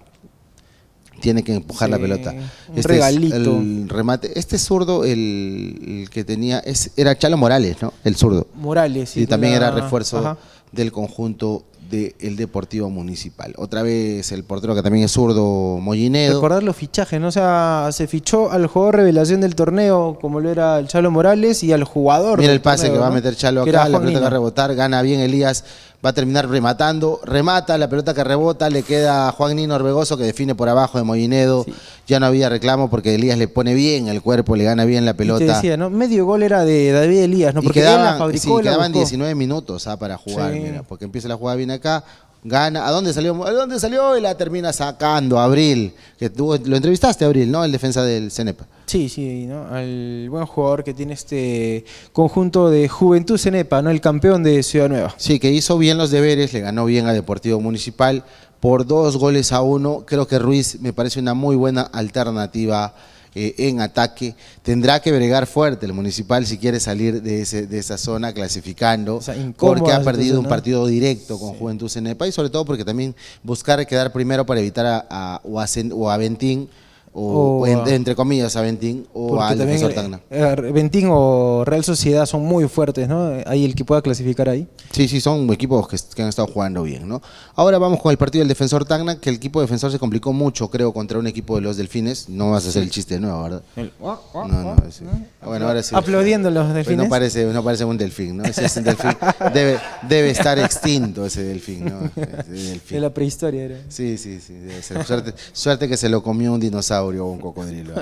tiene que empujar la pelota. Este regalito. el remate. Este zurdo, el, que tenía, es, era Chalo Morales, ¿no? El zurdo. Morales, sí. Y también era refuerzo del conjunto del Deportivo Municipal. Otra vez el portero que también es zurdo, Mollinedo. Recordar los fichajes, ¿no? O sea, se fichó al jugador revelación del torneo, como lo era el Chalo Morales, y al jugador. Mira el pase que va a meter Chalo acá, la pelota va a rebotar, gana bien Elías va a terminar rematando, remata, la pelota que rebota, le queda a Juan Nino Orbegoso que define por abajo de Mollinedo, ya no había reclamo porque Elías le pone bien el cuerpo, le gana bien la pelota. decía, ¿no? Medio gol era de David Elías, ¿no? Porque quedaban, sí, quedaban 19 minutos ah, para jugar, mira, porque empieza la jugada bien acá, gana. ¿A dónde salió? ¿A dónde salió? Y la termina sacando Abril. Que tú lo entrevistaste Abril, ¿no? El defensa del Cenepa. Sí, sí, ¿no? Al buen jugador que tiene este conjunto de Juventud Cenepa, ¿no? El campeón de Ciudad Nueva. Sí, que hizo bien los deberes, le ganó bien a Deportivo Municipal por dos goles a uno. Creo que Ruiz me parece una muy buena alternativa eh, en ataque. Tendrá que bregar fuerte el municipal si quiere salir de, esa zona clasificando, porque ha perdido un partido directo con Juventud Cenepa y sobre todo porque también buscar quedar primero para evitar a, a, a Ventín o, ah, entre comillas a Ventín o al defensor eh, Tacna. Eh, o Real Sociedad son muy fuertes, ¿no? Hay el que pueda clasificar ahí. Sí, sí, son equipos que, que, han estado jugando bien, ¿no? Ahora vamos con el partido del defensor Tacna, que el equipo defensor se complicó mucho, creo, contra un equipo de los delfines. No vas a hacer el chiste de nuevo, ¿verdad? Bueno, ahora sí. Aplaudiendo los pues delfines. no, parece, no parece un delfín, ¿no? Ese es delfín. debe, estar extinto ese delfín, ¿no? De la prehistoria era. Sí, sí, sí. suerte que se lo comió un dinosaurio un cocodrilo.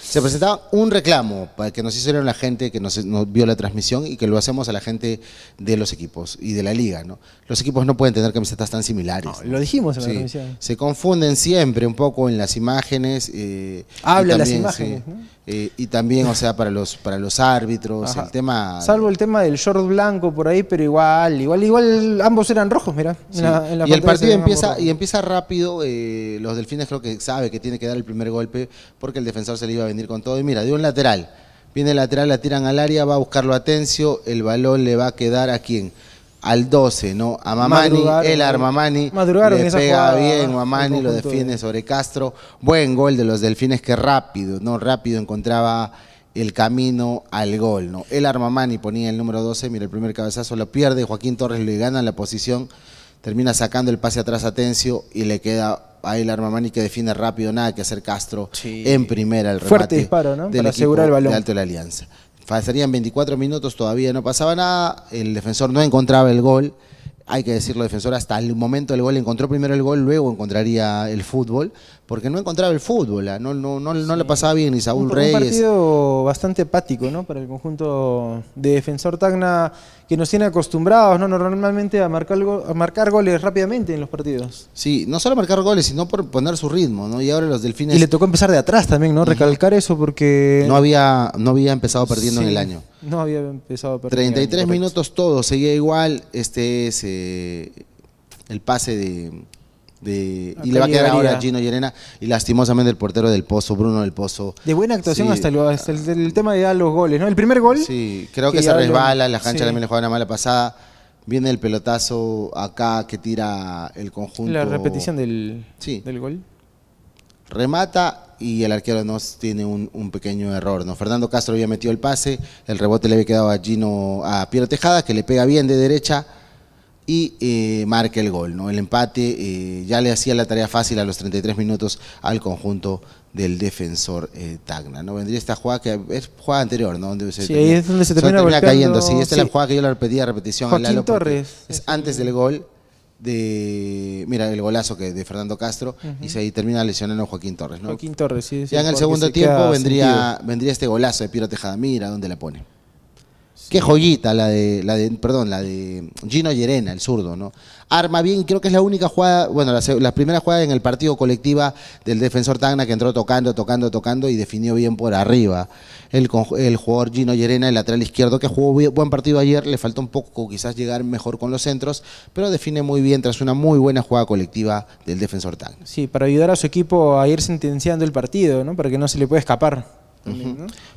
Se presentaba un reclamo para que nos hicieron la gente que nos, vio la transmisión y que lo hacemos a la gente de los equipos y de la liga. ¿no? Los equipos no pueden tener camisetas tan similares. Lo dijimos en la transmisión. Se confunden siempre un poco en las imágenes. Eh, Habla las imágenes. Eh, y también, o sea, para los, para los árbitros, el tema... Salvo el tema del short blanco por ahí, pero igual, igual, igual ambos eran rojos, mira. En la, y el partido empieza, y empieza rápido, eh, los delfines creo que sabe que tiene que dar el primer golpe porque el defensor se le iba a venir con todo. Y mira, dio un lateral, viene el lateral, la tiran al área, va a buscarlo Atencio, el balón le va a quedar a quién? al 12, ¿no? A el Armamani. Madrugaron le pega bien, Mamani lo defiende sobre Castro. Buen gol de los Delfines que rápido, ¿no? Rápido encontraba el camino al gol, ¿no? El Armamani ponía el número 12, mira, el primer cabezazo lo pierde, Joaquín Torres le gana la posición, termina sacando el pase atrás a Tencio y le queda ahí el Armamani que define rápido, nada que hacer Castro en primera el remate. Fuerte disparo, ¿no? Para asegurar el balón. De alto de la alianza. Faltarían 24 minutos, todavía no pasaba nada, el defensor no encontraba el gol, hay que decirlo, defensor hasta el momento del gol encontró primero el gol, luego encontraría el fútbol, porque no encontraba el fútbol, ah, no, no, no, le pasaba bien ni Saúl Reyes. Un partido bastante apático ¿no? para el conjunto de Defensor Tacna, que nos tiene acostumbrados ¿no? normalmente a marcar, marcar goles rápidamente en los partidos. Sí, no solo marcar goles, sino por poner su ritmo, ¿no? y ahora los delfines... Y le tocó empezar de atrás también, ¿no? recalcar eso porque... No había, no había empezado perdiendo en el año. No había empezado perdiendo. 33 minutos todo, seguía igual, este es el pase de y le va a quedar ahora a Gino Llerena y lastimosamente el portero del Pozo, Bruno del Pozo. De buena actuación hasta, el, tema de dar los goles, ¿no? El primer gol. Sí, creo que, se resbala, la cancha también le juega una mala pasada. Viene el pelotazo acá que tira el conjunto. La repetición del, del gol. Remata y el arquero nos tiene un, pequeño error. ¿no? Fernando Castro había metido el pase, el rebote le había quedado a Gino, a Piero Tejada, que le pega bien de derecha y eh, marca el gol. ¿no? El empate eh, ya le hacía la tarea fácil a los 33 minutos al conjunto del defensor eh, Tacna. ¿no? Vendría esta jugada que es jugada anterior, ¿no? Donde sí, ahí termina, cayendo. Sí, esta es la jugada que yo la a repetición Joaquín Torres. Es antes del gol de mira el golazo que de Fernando Castro y se ahí termina lesionando a Joaquín Torres, ¿no? Joaquín Torres, sí, sí Ya en el segundo tiempo vendría vendría este golazo de Piero Tejada, mira dónde la pone. Qué joyita la de, la perdón, la de Gino Llerena, el zurdo, ¿no? Arma bien, creo que es la única jugada, bueno, la, primeras primera jugada en el partido colectiva del defensor Tagna que entró tocando, tocando, tocando y definió bien por arriba. El, jugador Gino Llerena, el lateral izquierdo, que jugó buen partido ayer, le faltó un poco quizás llegar mejor con los centros, pero define muy bien tras una muy buena jugada colectiva del defensor Tagna. Sí, para ayudar a su equipo a ir sentenciando el partido, ¿no? Para que no se le pueda escapar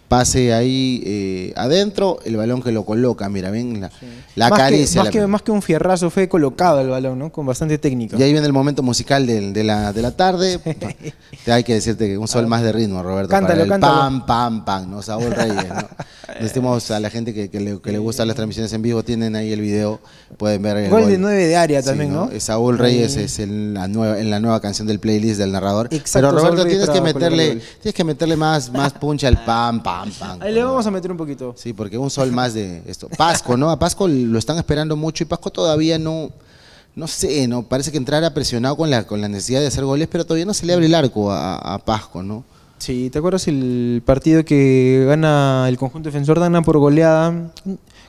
pase ahí eh, adentro, el balón que lo coloca, mira, ven la, más Que, más, que, un fierrazo fue colocado el balón, ¿no? Con bastante técnico Y ahí viene el momento musical de, la, tarde. Te hay que decirte que un sol más de ritmo, Roberto. Cántalo, el Pam, pam, pam, ¿no? Saúl Reyes, ¿no? Decimos a la gente que, le, que gustan las transmisiones en vivo, tienen ahí el video, pueden ver el gol. de 9 de área también, ¿no? Eh, Saúl Reyes es en la, nueva, en la nueva canción del playlist del narrador. Pero Roberto, tienes que, meterle, tienes que meterle más, más punch al pam, pam. Ahí le vamos a meter un poquito. Sí, porque un sol más de esto. Pasco, ¿no? A Pasco lo están esperando mucho y Pasco todavía no. No sé, ¿no? Parece que entrara presionado con la, con la necesidad de hacer goles, pero todavía no se le abre el arco a, Pasco, ¿no? Sí, ¿te acuerdas el partido que gana el conjunto defensor? dana por goleada.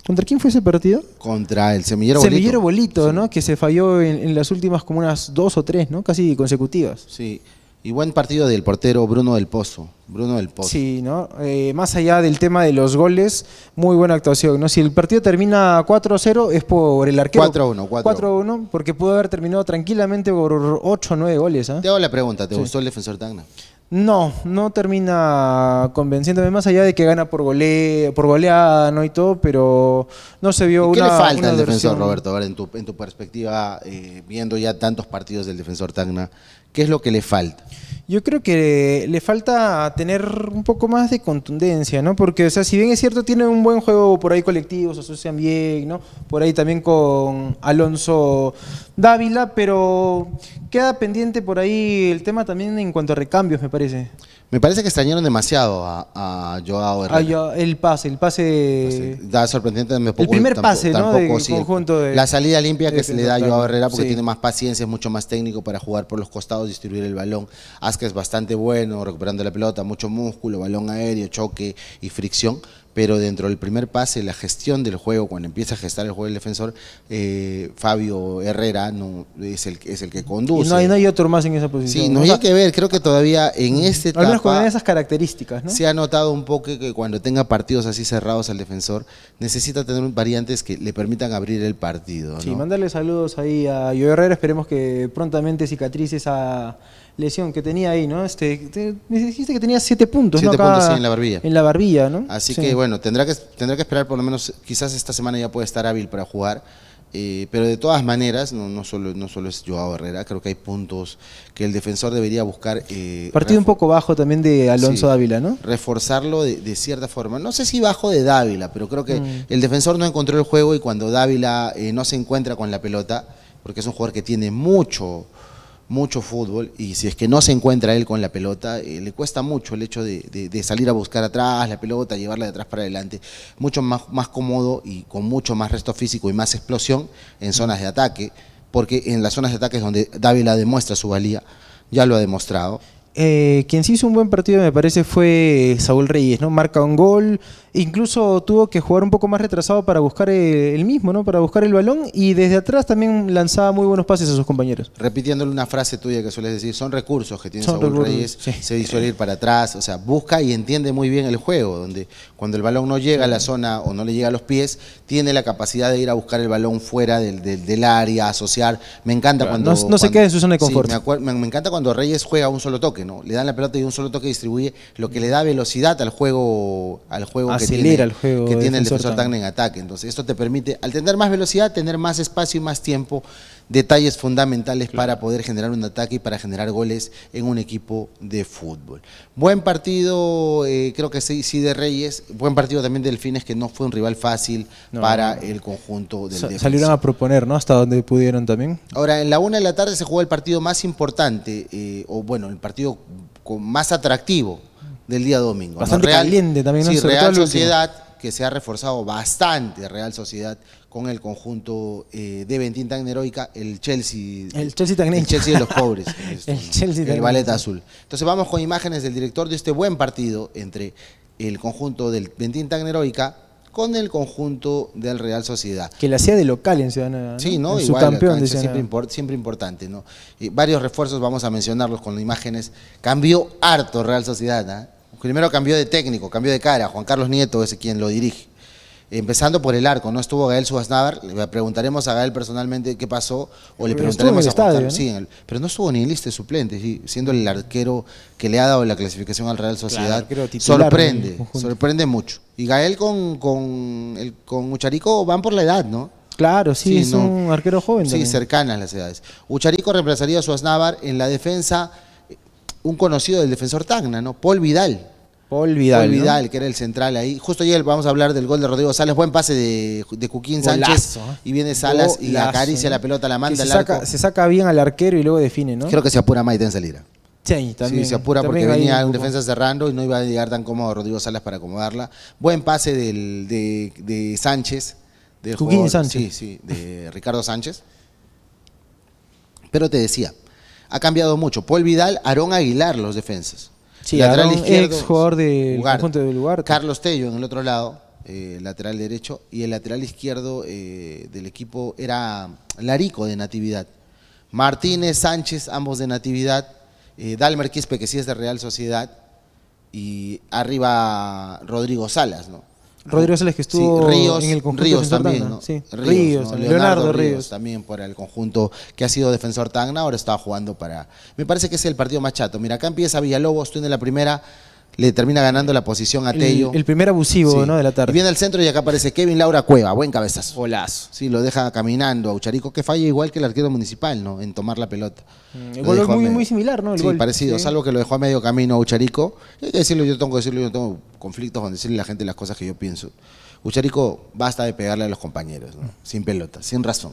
¿Contra quién fue ese partido? Contra el Semillero Bolito. Semillero Bolito, ¿no? Que se falló en, en, las últimas como unas dos o tres, ¿no? Casi consecutivas. Sí, y buen partido del portero Bruno del Pozo. Bruno del Pozo. Sí, ¿no? Eh, más allá del tema de los goles, muy buena actuación, ¿no? Si el partido termina 4-0 es por el arquero. 4-1, 4-1. porque pudo haber terminado tranquilamente por 8 o 9 goles. ¿ah? Te hago la pregunta, ¿te gustó el defensor Tacna? No, no termina convenciéndome más allá de que gana por gole, por goleada, ¿no? Y todo, pero no se vio una. ¿Qué falta al defensor, Roberto? en tu, perspectiva, eh, viendo ya tantos partidos del defensor Tacna, ¿Qué es lo que le falta? Yo creo que le falta tener un poco más de contundencia, ¿no? Porque, o sea, si bien es cierto, tiene un buen juego por ahí colectivos, se asocian bien, ¿no? Por ahí también con Alonso Dávila, pero queda pendiente por ahí el tema también en cuanto a recambios, me parece. Me parece que extrañaron demasiado a, a Joao Herrera. Ah, el pase, el pase. Da sorprendente me El primer pase, ¿no? la salida limpia que se le da a Joao Herrera porque tiene más paciencia, es mucho más técnico para jugar por los costados, distribuir el balón. Asca es bastante bueno, recuperando la pelota, mucho músculo, balón aéreo, choque y fricción pero dentro del primer pase, la gestión del juego, cuando empieza a gestar el juego el defensor, eh, Fabio Herrera es, el, es el que conduce. Y no, hay, otro más en esa posición. Sí, no, hay que ver, creo que todavía en este etapa... Al con esas características, ¿no? Se ha notado un poco que cuando tenga partidos así cerrados al defensor, necesita tener variantes que le permitan abrir el partido, Sí, mandarle saludos ahí a Yo Herrera, esperemos que prontamente cicatrices a lesión que tenía ahí, ¿no? Este, me dijiste que tenía siete puntos, ¿no? puntos, en la barbilla. En la barbilla, ¿no? Así que bueno, tendrá que, tendrá que esperar por lo menos, quizás esta semana ya puede estar hábil para jugar. Eh, pero de todas maneras, no, solo, no solo es Joao Herrera, creo que hay puntos que el defensor debería buscar. Eh, Partido un poco bajo también de Alonso Dávila, ¿no? Reforzarlo de, cierta forma. No sé si bajo de Dávila, pero creo que mm. el defensor no encontró el juego y cuando Dávila eh, no se encuentra con la pelota, porque es un jugador que tiene mucho, mucho fútbol y si es que no se encuentra él con la pelota, eh, le cuesta mucho el hecho de, salir a buscar atrás la pelota, llevarla de atrás para adelante, mucho más, más cómodo y con mucho más resto físico y más explosión en mm. zonas de ataque, porque en las zonas de ataque es donde Dávila demuestra su valía, ya lo ha demostrado. Eh, quien sí hizo un buen partido me parece fue Saúl Reyes, ¿no? Marca un gol, Incluso tuvo que jugar un poco más retrasado para buscar el mismo, ¿no? Para buscar el balón y desde atrás también lanzaba muy buenos pases a sus compañeros. Repitiéndole una frase tuya que sueles decir, son recursos que tiene Saúl Reyes, se disuelve ir para atrás, o sea, busca y entiende muy bien el juego, donde cuando el balón no llega a la zona o no le llega a los pies, tiene la capacidad de ir a buscar el balón fuera del, área, asociar. Me encanta cuando... No, se queda en su zona de confort. me, encanta cuando Reyes juega un solo toque, ¿no? Le dan la pelota y un solo toque distribuye, lo que le da velocidad al juego, al juego que tiene el defensor Tang en ataque. Entonces, esto te permite, al tener más velocidad, tener más espacio y más tiempo, detalles fundamentales para poder generar un ataque y para generar goles en un equipo de fútbol. Buen partido, eh, creo que sí, sí, de Reyes, buen partido también de Delfines, que no fue un rival fácil para el conjunto del Sa Salieron a proponer, ¿no? Hasta donde pudieron también. Ahora, en la una de la tarde se jugó el partido más importante, eh, o bueno, el partido más atractivo del día domingo. Bastante Real, caliente también. Sí, Real Sociedad, que se ha reforzado bastante, Real Sociedad, con el conjunto eh, de Ventín tan heroica, el Chelsea. El Chelsea El Chelsea de los pobres. el Chelsea El ballet azul. Entonces vamos con imágenes del director de este buen partido entre el conjunto del Ventín tan heroica con el conjunto del Real Sociedad. Que la hacía de local en Ciudad Sí, ¿no? Igual, su campeón siempre, siempre, importante, ¿no? Y varios refuerzos, vamos a mencionarlos con imágenes. Cambió harto Real Sociedad, ¿no? ¿ah? Primero cambió de técnico, cambió de cara. Juan Carlos Nieto es quien lo dirige. Empezando por el arco, no estuvo Gael Navar. le preguntaremos a Gael personalmente qué pasó, o le preguntaremos a estadio, pero no estuvo ni en lista de suplentes, siendo el arquero que le ha dado la clasificación al Real Sociedad, sorprende, sorprende mucho. Y Gael con, con, Ucharico van por la edad, ¿no? Claro, sí, Son es un arquero joven. Sí, cercanas las edades. Ucharico reemplazaría a Suaznávar en la defensa un conocido del defensor Tacna, ¿no? Paul Vidal. Paul Vidal. Paul Vidal, que era el central ahí. Justo ayer vamos a hablar del gol de Rodrigo Salas. Buen pase de, Cuquín Sánchez. ¿eh? Y viene Salas y acaricia ¿eh? la pelota, la manda al se saca bien al arquero y luego define, ¿no? Creo que se apura Maite en salida. Sí, también, sí, se apura porque venía un, defensa cerrando y no iba a llegar tan cómodo Rodrigo Salas para acomodarla. Buen pase de, Sánchez. de Cuquín Sánchez. Sí, sí, de Ricardo Sánchez. Pero te decía, ha cambiado mucho. Paul Vidal, Aarón Aguilar, los defensas. Sí, lateral Ex jugador del lugar. Carlos Tello en el otro lado, eh, lateral derecho. Y el lateral izquierdo eh, del equipo era Larico de Natividad. Martínez, Sánchez, ambos de Natividad. Eh, Dalmer Quispe, que sí es de Real Sociedad. Y arriba Rodrigo Salas, ¿no? Rodrigo Celes que estuvo en el conjunto Ríos también, Ríos, Leonardo, Ríos, también por el conjunto que ha sido defensor Tangna, ahora está jugando para... Me parece que es el partido más chato. Mira, acá empieza Villalobos, estoy en la primera le termina ganando la posición a Tello. El primer abusivo, ¿no? De la tarde. viene al centro y acá aparece Kevin Laura Cueva, buen cabezazo. Golazo. Sí, lo deja caminando a Ucharico, que falla igual que el arquero municipal, ¿no? En tomar la pelota. Mm, el gol es muy, muy, similar, ¿no? sí, parecido, salvo que lo dejó a medio camino a Ucharico. hay decirlo, yo tengo decirlo, conflictos con decirle a la gente las cosas que yo pienso. Ucharico basta de pegarle a los compañeros, ¿no? Sin pelota, sin razón.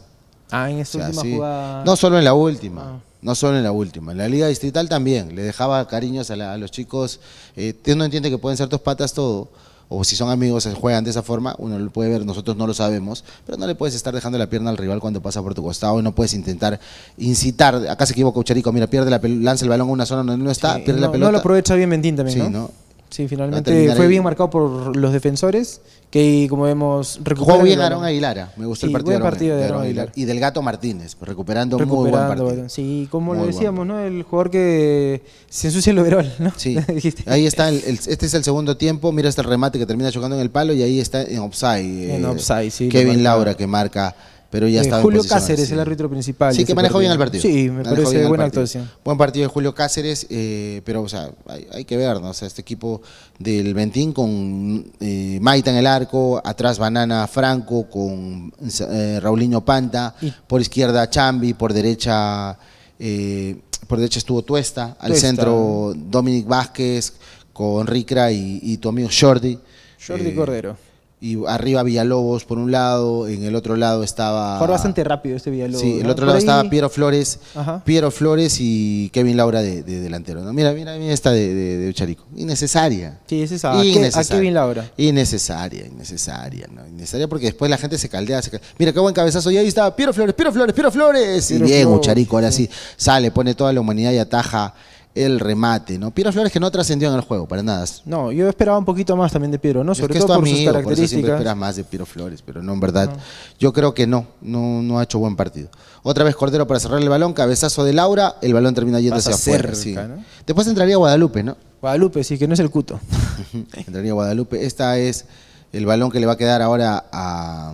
Ah, en esta última jugada. No solo en la última. Ah no solo en la última, en la liga distrital también, le dejaba cariños a, los chicos, eh, no entiende que pueden ser tus patas todo, o si son amigos se eh, juegan de esa forma, uno lo puede ver, nosotros no lo sabemos, pero no le puedes estar dejando la pierna al rival cuando pasa por tu costado y no puedes intentar incitar, acá se equivoca Ucharico, mira, pierde la lanza el balón a una zona donde no está, pierde la pelota. No lo aprovecha bien Mentín también, ¿no? Sí, finalmente fue bien marcado por los defensores, que como vemos Jugó bien Aaron Aguilara, ah, me gustó el partido, de, Y del Gato Martínez, pues, recuperando, muy buen partido. Sí, como lo decíamos, ¿no? el jugador que se ensucia el overall, ¿no? Sí, ahí está, este es el segundo tiempo, mira este remate que termina chocando en el palo y ahí está en offside. En eh, sí. Kevin Laura que marca pero ya eh, Julio Cáceres, es el árbitro principal. Sí, que manejó bien el partido. Sí, me parece buena actuación. Buen partido de Julio Cáceres, eh, pero hay, que ver, este equipo del Ventín con eh, Maita en el arco, atrás Banana Franco, con Raulinho Panta, por izquierda Chambi, por derecha, por derecha estuvo Tuesta, al centro Dominic Vázquez con Ricra y, tu amigo Jordi Jordi Cordero y arriba Villalobos por un lado, en el otro lado estaba... Fue bastante rápido este Villalobos. Sí, en el otro lado estaba Piero Flores, Piero Flores y Kevin Laura de, delantero. Mira, mira, mira esta de, de, Ucharico. Innecesaria. Sí, es esa. Innecesaria. A Kevin Laura. Innecesaria, innecesaria, ¿no? Innecesaria porque después la gente se caldea, se Mira qué buen cabezazo y ahí estaba Piero Flores, Piero Flores, Piero Flores. y bien, Ucharico, ahora sí. sale, pone toda la humanidad y ataja el remate, ¿no? Piro Flores que no trascendió en el juego, para nada. No, yo esperaba un poquito más también de Piero, ¿no? Sobre todo por amigo, sus características. esperas más de Piero Flores, pero no, en verdad. Yo creo que no, no, ha hecho buen partido. Otra vez Cordero para cerrar el balón, cabezazo de Laura, el balón termina yendo hacia afuera. Después entraría Guadalupe, ¿no? Guadalupe, sí, que no es el cuto. entraría Guadalupe. Esta es el balón que le va a quedar ahora a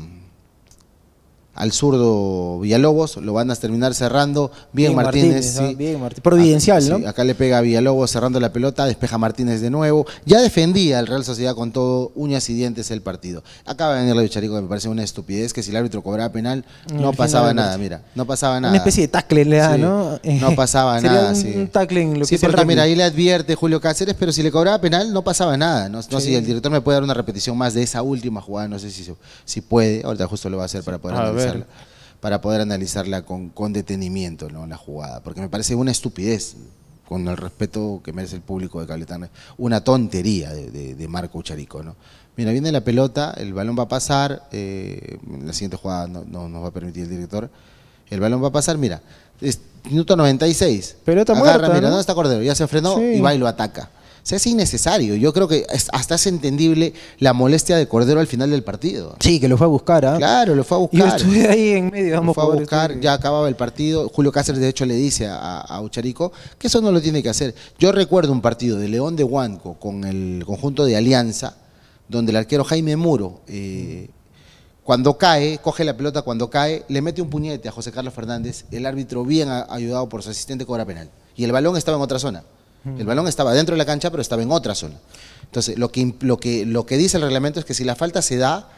al zurdo Villalobos, lo van a terminar cerrando. Bien, Martínez, Providencial, ¿no? Sí, acá le pega Villalobos cerrando la pelota, despeja Martínez de nuevo. Ya defendía el Real Sociedad con todo, uñas y dientes el partido. Acaba de venir la Bicharico, que me parece una estupidez, que si el árbitro cobraba penal, mm, no, pasaba nada, mira, no pasaba nada. Una especie de tackle le da, ¿no? No eh, pasaba Sería nada, un sí. tackle en lo que Sí, porque mira, ahí le advierte Julio Cáceres, pero si le cobraba penal, no pasaba nada. No, no si el director me puede dar una repetición más de esa última jugada, no sé si, si puede, ahorita justo lo va a hacer para poder para poder analizarla con, con detenimiento, ¿no? La jugada. Porque me parece una estupidez, con el respeto que merece el público de Cabletano, una tontería de, Marco Ucharico, ¿no? Mira, viene la pelota, el balón va a pasar, eh, la siguiente jugada no, nos va a permitir el director. El balón va a pasar, mira, es minuto 96. Pelota Agarra, muerta, mira, ¿no? está Cordero? Ya se frenó y va y lo ataca sea, es innecesario. Yo creo que hasta es entendible la molestia de Cordero al final del partido. Sí, que lo fue a buscar, ¿ah? Claro, lo fue a buscar. Yo estuve ahí en medio, vamos. Lo fue a buscar, ya acababa el partido. Julio Cáceres, de hecho, le dice a, Ucharico que eso no lo tiene que hacer. Yo recuerdo un partido de León de Huanco con el conjunto de Alianza, donde el arquero Jaime Muro, eh, cuando cae, coge la pelota, cuando cae, le mete un puñete a José Carlos Fernández. El árbitro, bien ayudado por su asistente, cobra penal. Y el balón estaba en otra zona. El balón estaba dentro de la cancha, pero estaba en otra zona. Entonces, lo que, lo que, lo que dice el reglamento es que si la falta se da,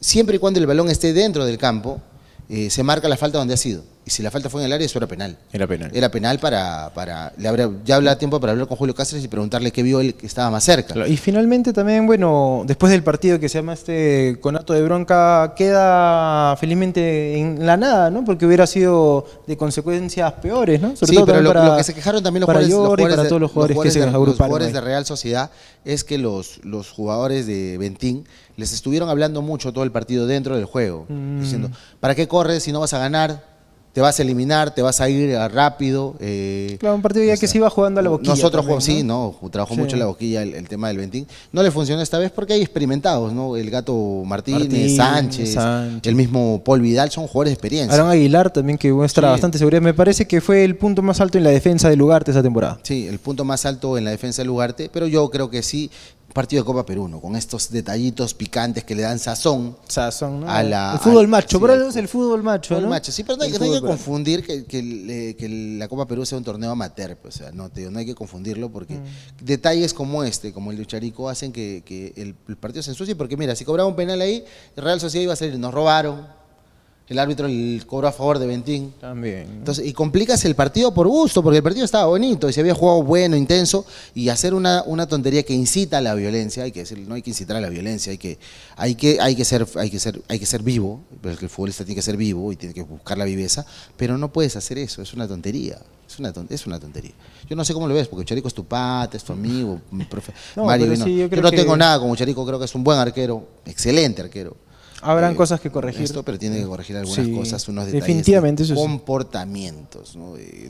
siempre y cuando el balón esté dentro del campo, eh, se marca la falta donde ha sido. Y si la falta fue en el área, eso era penal. Era penal. Era penal para. para le ya habla tiempo para hablar con Julio Cáceres y preguntarle qué vio él que estaba más cerca. Y finalmente también, bueno, después del partido que se llama este conato de bronca, queda felizmente en la nada, ¿no? Porque hubiera sido de consecuencias peores, ¿no? sí, pero lo, que se quejaron también los jugadores, los jugadores de, Real Sociedad es que los, los jugadores de Bentín les estuvieron hablando mucho todo el partido dentro del juego, mm. diciendo, ¿para qué corres si no vas a ganar? te vas a eliminar, te vas a ir eh, rápido. Eh, claro, un partido ya que se iba jugando a la boquilla. Nosotros jugamos, sí, no, trabajó mucho la boquilla el, tema del Ventín. No le funcionó esta vez porque hay experimentados, ¿no? El gato Martínez, Sánchez, el mismo Paul Vidal, son jugadores de experiencia. Aaron Aguilar también que muestra bastante seguridad. Me parece que fue el punto más alto en la defensa de Lugarte esa temporada. Sí, el punto más alto en la defensa de Lugarte, pero yo creo que sí partido de Copa Perú, Con estos detallitos picantes que le dan sazón. Sazón, ¿no? el fútbol macho, pero es el fútbol macho, macho, sí, pero no hay, que confundir que, eh, la Copa Perú sea un torneo amateur, pues, o sea, no, te no hay que confundirlo porque mm. detalles como este, como el de Ucharico, hacen que, el, partido se ensucie porque mira, si cobraba un penal ahí, el Real Sociedad iba a salir, nos robaron, el árbitro el cobró a favor de Ventín. También. Entonces, y complicas el partido por gusto, porque el partido estaba bonito y se había jugado bueno, intenso, y hacer una, una tontería que incita a la violencia, hay que decir, no hay que incitar a la violencia, hay que, hay que, hay que ser, hay que ser, hay que ser vivo, porque el futbolista tiene que ser vivo y tiene que buscar la viveza, pero no puedes hacer eso, es una tontería. Es una, tontería, es una tontería. Yo no sé cómo lo ves, porque Charico es tu pata, es tu amigo, profe, no, yo, no tengo nada con Charico, creo que es un buen arquero, excelente arquero Habrán eh, cosas que corregir. Esto, pero tiene que corregir algunas cosas, unos detalles definitivamente, comportamientos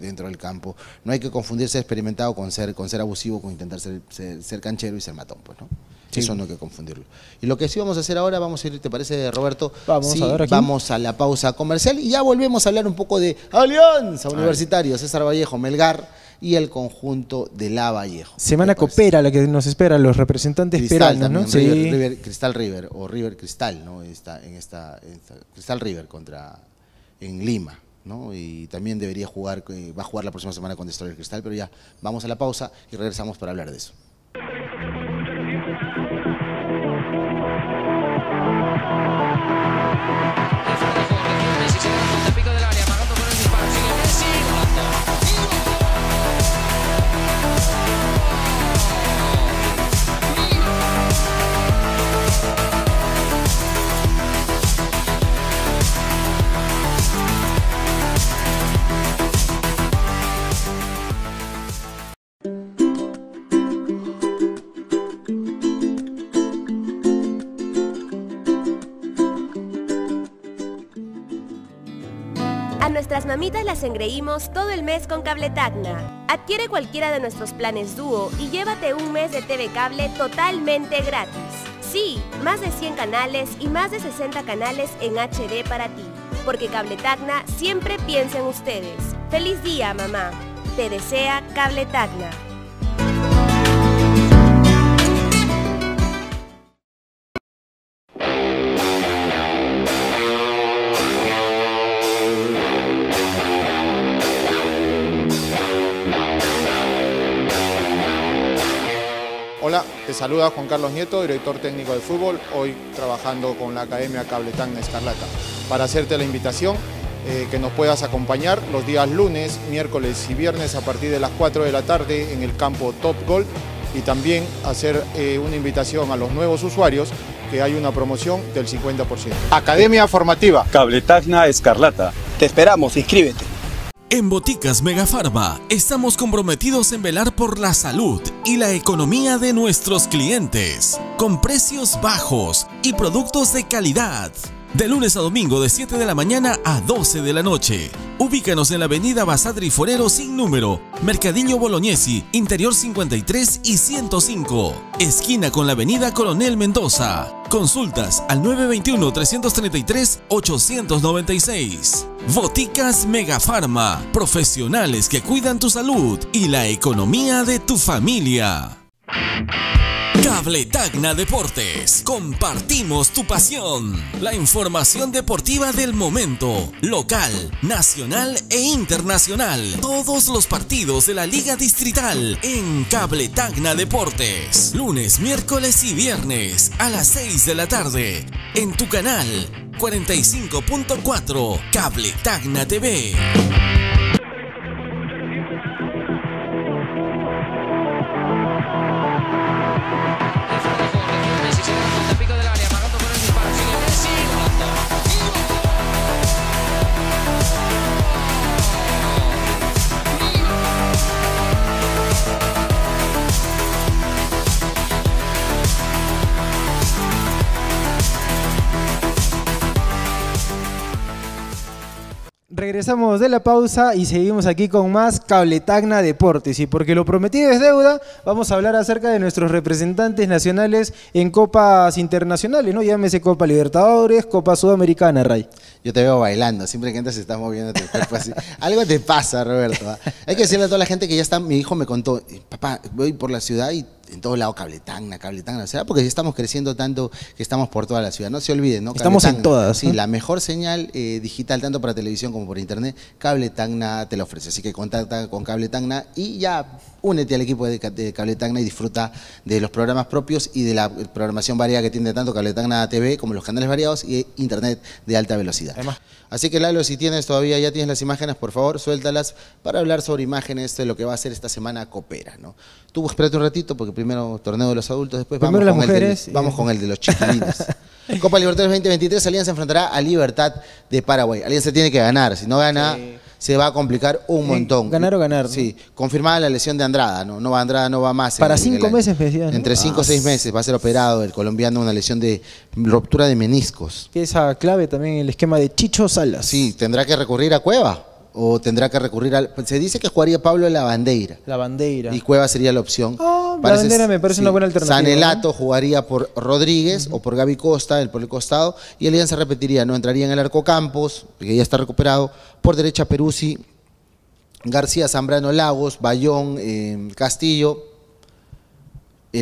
dentro del campo. No hay que confundirse experimentado con ser, con ser abusivo, con intentar ser, canchero y ser matón, pues, ¿no? Eso no hay que confundirlo. Y lo que sí vamos a hacer ahora, vamos a ir, ¿te parece, Roberto? Vamos, vamos a la pausa comercial y ya volvemos a hablar un poco de Alianza Universitario, César Vallejo, Melgar y el conjunto de La Vallejo. Semana coopera la que nos espera, los representantes Cristal River, sí. Cristal River o River Cristal, ¿no? Está en esta, Cristal River contra en Lima. ¿no? Y también debería jugar, eh, va a jugar la próxima semana con Destroyer Cristal, pero ya vamos a la pausa y regresamos para hablar de eso. nuestras mamitas las engreímos todo el mes con Cabletacna. Adquiere cualquiera de nuestros planes dúo y llévate un mes de TV Cable totalmente gratis. Sí, más de 100 canales y más de 60 canales en HD para ti. Porque Cabletacna siempre piensa en ustedes. ¡Feliz día, mamá! Te desea Cabletacna. Hola, te saluda Juan Carlos Nieto, director técnico de fútbol, hoy trabajando con la Academia Cabletagna Escarlata. Para hacerte la invitación, eh, que nos puedas acompañar los días lunes, miércoles y viernes a partir de las 4 de la tarde en el campo Top Goal y también hacer eh, una invitación a los nuevos usuarios que hay una promoción del 50%. Academia Formativa. Cabletagna Escarlata. Te esperamos, inscríbete. En Boticas Megafarma estamos comprometidos en velar por la salud y la economía de nuestros clientes, con precios bajos y productos de calidad de lunes a domingo de 7 de la mañana a 12 de la noche. Ubícanos en la avenida Basadri Forero sin número, Mercadillo Bolognesi, Interior 53 y 105, esquina con la avenida Coronel Mendoza. Consultas al 921-333-896. Boticas Megafarma, profesionales que cuidan tu salud y la economía de tu familia. Cable Tacna Deportes. Compartimos tu pasión. La información deportiva del momento, local, nacional e internacional. Todos los partidos de la Liga Distrital en Cable Tacna Deportes. Lunes, miércoles y viernes a las 6 de la tarde. En tu canal 45.4 Cable Tacna TV. Regresamos de la pausa y seguimos aquí con más Cabletagna Deportes. Y porque lo prometido es deuda, vamos a hablar acerca de nuestros representantes nacionales en copas internacionales, ¿no? Llámese Copa Libertadores, Copa Sudamericana, Ray. Yo te veo bailando, siempre que entras estás moviendo tu cuerpo así. Algo te pasa, Roberto. Hay que decirle a toda la gente que ya está, mi hijo me contó, eh, papá, voy por la ciudad y en todo cable Cable cable Cable ¿será? Porque estamos creciendo tanto que estamos por toda la ciudad, no se olviden, ¿no? Estamos en todas. y la mejor señal eh, digital, tanto para televisión como por internet, Cable Tangna te la ofrece. Así que contacta con Cable Tangna y ya únete al equipo de, Cable Cabletagna y disfruta de los programas propios y de la programación variada que tiene tanto Cable Cabletagna TV como los canales variados y internet de alta velocidad. Además, Así que Lalo, si tienes todavía, ya tienes las imágenes, por favor, suéltalas para hablar sobre imágenes de lo que va a ser esta semana Coopera. ¿no? Tú espérate un ratito, porque primero torneo de los adultos, después vamos, con, el de, los chiquilines. Copa Libertadores 2023, Alianza enfrentará a Libertad de Paraguay. Alianza tiene que ganar, si no gana se va a complicar un montón. Ganar o ganar. Sí, confirmada la lesión de Andrada, no, no va Andrada, no va más. Para cinco meses, Entre ah, cinco o seis meses va a ser operado el colombiano una lesión de ruptura de meniscos. Esa clave también el esquema de Chicho Salas. Sí, tendrá que recurrir a Cueva o tendrá que recurrir al... Pues, se dice que jugaría Pablo la bandera. La bandera. Y Cueva sería la opción. Oh, ah, la bandera me parece una buena alternativa. Sanelato jugaría por Rodríguez o por Gaby Costa, el por el costado, y Alianza repetiría, no entraría en el arco Campos, que ya está recuperado, por derecha Peruzzi, García, Zambrano, Lagos, Bayón, eh, Castillo,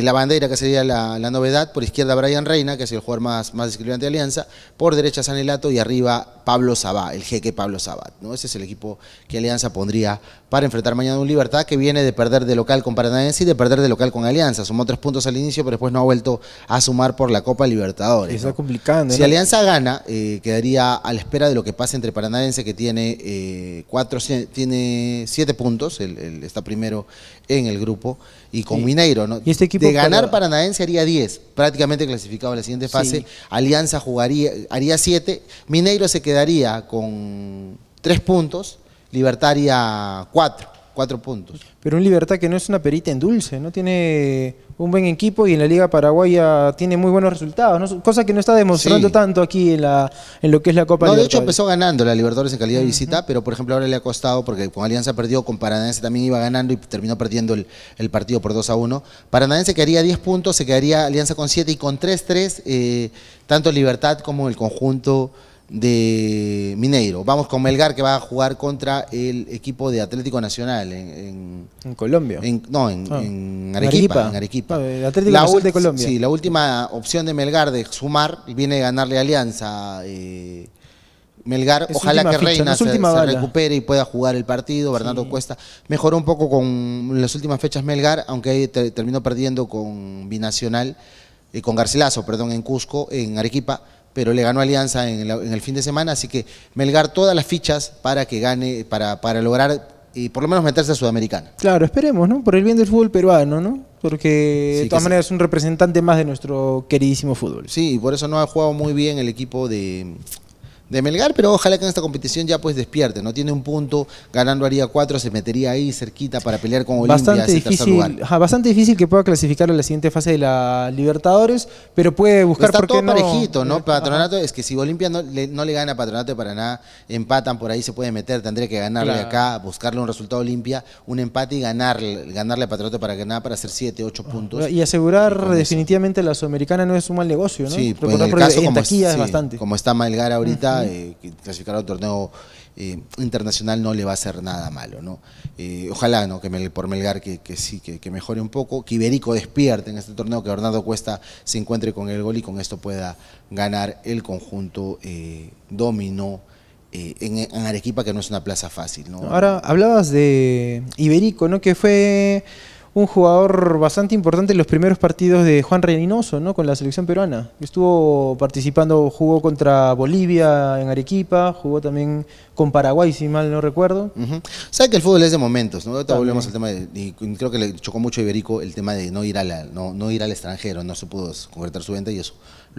la bandera, que sería la, novedad, por izquierda Brian Reina, que es el jugador más, más de Alianza, por derecha Sanelato y arriba Pablo Sabá, el jeque Pablo Sabat. ¿no? Ese es el equipo que Alianza pondría para enfrentar mañana un Libertad que viene de perder de local con Paranaense y de perder de local con Alianza. Sumó tres puntos al inicio, pero después no ha vuelto a sumar por la Copa Libertadores. Está complicando. Si Alianza gana, eh, quedaría a la espera de lo que pase entre Paranaense, que tiene, eh, cuatro, tiene siete puntos, el, está primero en el grupo, y con Mineiro. ¿Y este equipo de ganar Paranaense haría diez prácticamente clasificado a la siguiente fase. Alianza jugaría, haría siete Mineiro se quedaría con tres puntos Libertaria 4, 4 puntos. Pero un Libertad que no es una perita en dulce, no tiene un buen equipo y en la Liga Paraguaya tiene muy buenos resultados, cosa que no está demostrando tanto aquí en, la, lo que es la Copa no, De hecho empezó ganando la Libertadores en calidad de visita, pero por ejemplo ahora le ha costado, porque con Alianza perdió, con Paranaense también iba ganando y terminó perdiendo el, partido por 2 a 1. Paranaense quedaría 10 puntos, se quedaría Alianza con 7 y con 3-3, eh, tanto Libertad como el conjunto de Mineiro. Vamos con Melgar que va a jugar contra el equipo de Atlético Nacional en, Colombia. no, ah. en, en Arequipa. la última opción de Melgar de sumar viene a ganarle Alianza. Eh, Melgar, ojalá que Reina se, recupere y pueda jugar el partido. Bernardo Cuesta mejoró un poco con las últimas fechas Melgar, aunque terminó perdiendo con Binacional, y eh, con Garcilaso, perdón, en Cusco, en Arequipa pero le ganó Alianza en, el fin de semana, así que Melgar todas las fichas para que gane, para, para lograr y por lo menos meterse a Sudamericana. Claro, esperemos, ¿no? Por el bien del fútbol peruano, ¿no? Porque de todas maneras es un representante más de nuestro queridísimo fútbol. Sí, y por eso no ha jugado muy bien el equipo de, de Melgar, pero ojalá que en esta competición ya pues despierte, ¿no? Tiene un punto, ganando haría cuatro, se metería ahí cerquita para pelear con Olimpia bastante difícil, bastante difícil que pueda clasificar a la siguiente fase de la Libertadores, pero puede buscar Está todo parejito, ¿no? Eh, Patronato, es que si Olimpia no le, gana a Patronato para nada, empatan, por ahí se puede meter, tendría que ganarle acá, buscarle un resultado Olimpia, un empate y ganarle, ganarle a Patronato para ganar para hacer siete, ocho ah, puntos. Y asegurar definitivamente a la Sudamericana no es un mal negocio, ¿no? Sí, pues, el bastante. como está Melgar ahorita, eh, clasificar al torneo eh, internacional no le va a hacer nada malo. ¿no? Eh, ojalá ¿no? que por Melgar que, sí, que, mejore un poco, que Iberico despierte en este torneo, que Bernardo Cuesta se encuentre con el gol y con esto pueda ganar el conjunto dominó. En, en, Arequipa, que no es una plaza fácil. ¿no? Ahora hablabas de Iberico, ¿no? que fue un jugador bastante importante en los primeros partidos de Juan Reynoso, ¿no? Con la selección peruana. Estuvo participando, jugó contra Bolivia en Arequipa, jugó también con Paraguay, si mal no recuerdo. Sabe que el fútbol es de momentos, ¿no? Ahorita volvemos al tema de, creo que le chocó mucho a Iberico el tema de no ir a no, no ir al extranjero, no se pudo concretar su venta y eso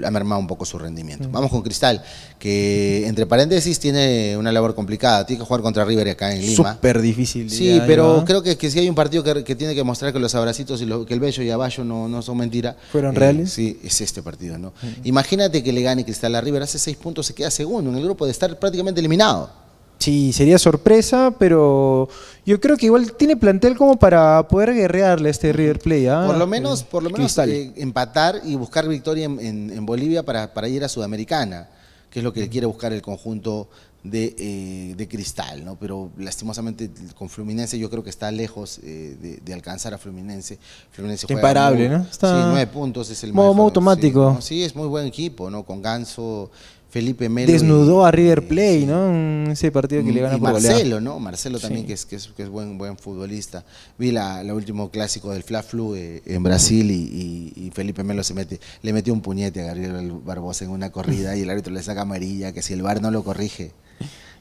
ha mermado un poco su rendimiento. Mm. Vamos con Cristal, que entre paréntesis tiene una labor complicada. Tiene que jugar contra River acá en Lima. Súper difícil. Sí, pero creo que, que si hay un partido que, tiene que mostrar que los abracitos y lo, que el Bello y aballo no, no son mentira. ¿Fueron eh, reales? Sí, es este partido, ¿no? Mm. Imagínate que le gane Cristal a River, hace seis puntos, se queda segundo en el grupo de estar prácticamente eliminado. Sí, sería sorpresa, pero yo creo que igual tiene plantel como para poder guerrearle este River Plate. ¿ah? Por lo menos, eh, por lo menos eh, empatar y buscar victoria en, Bolivia para, ir a Sudamericana, que es lo que quiere buscar el conjunto eh, de, Cristal, ¿no? Pero lastimosamente con Fluminense yo creo que está lejos de, alcanzar a Fluminense. Fluminense Imparable, ¿no? Está... Sí, nueve puntos es el más, automático. Sí, sí, es muy buen equipo, ¿no? Con Ganso Felipe Melo. Desnudó a River Play, ¿no? Ese partido que le ganó. a por Marcelo, ¿no? Marcelo también, que, es, buen, buen futbolista. Vi la, último clásico del Fla Flu eh, en Brasil y, Felipe Melo se mete, le metió un puñete a Gabriel Barbosa en una corrida y el árbitro le saca amarilla, que si el VAR no lo corrige,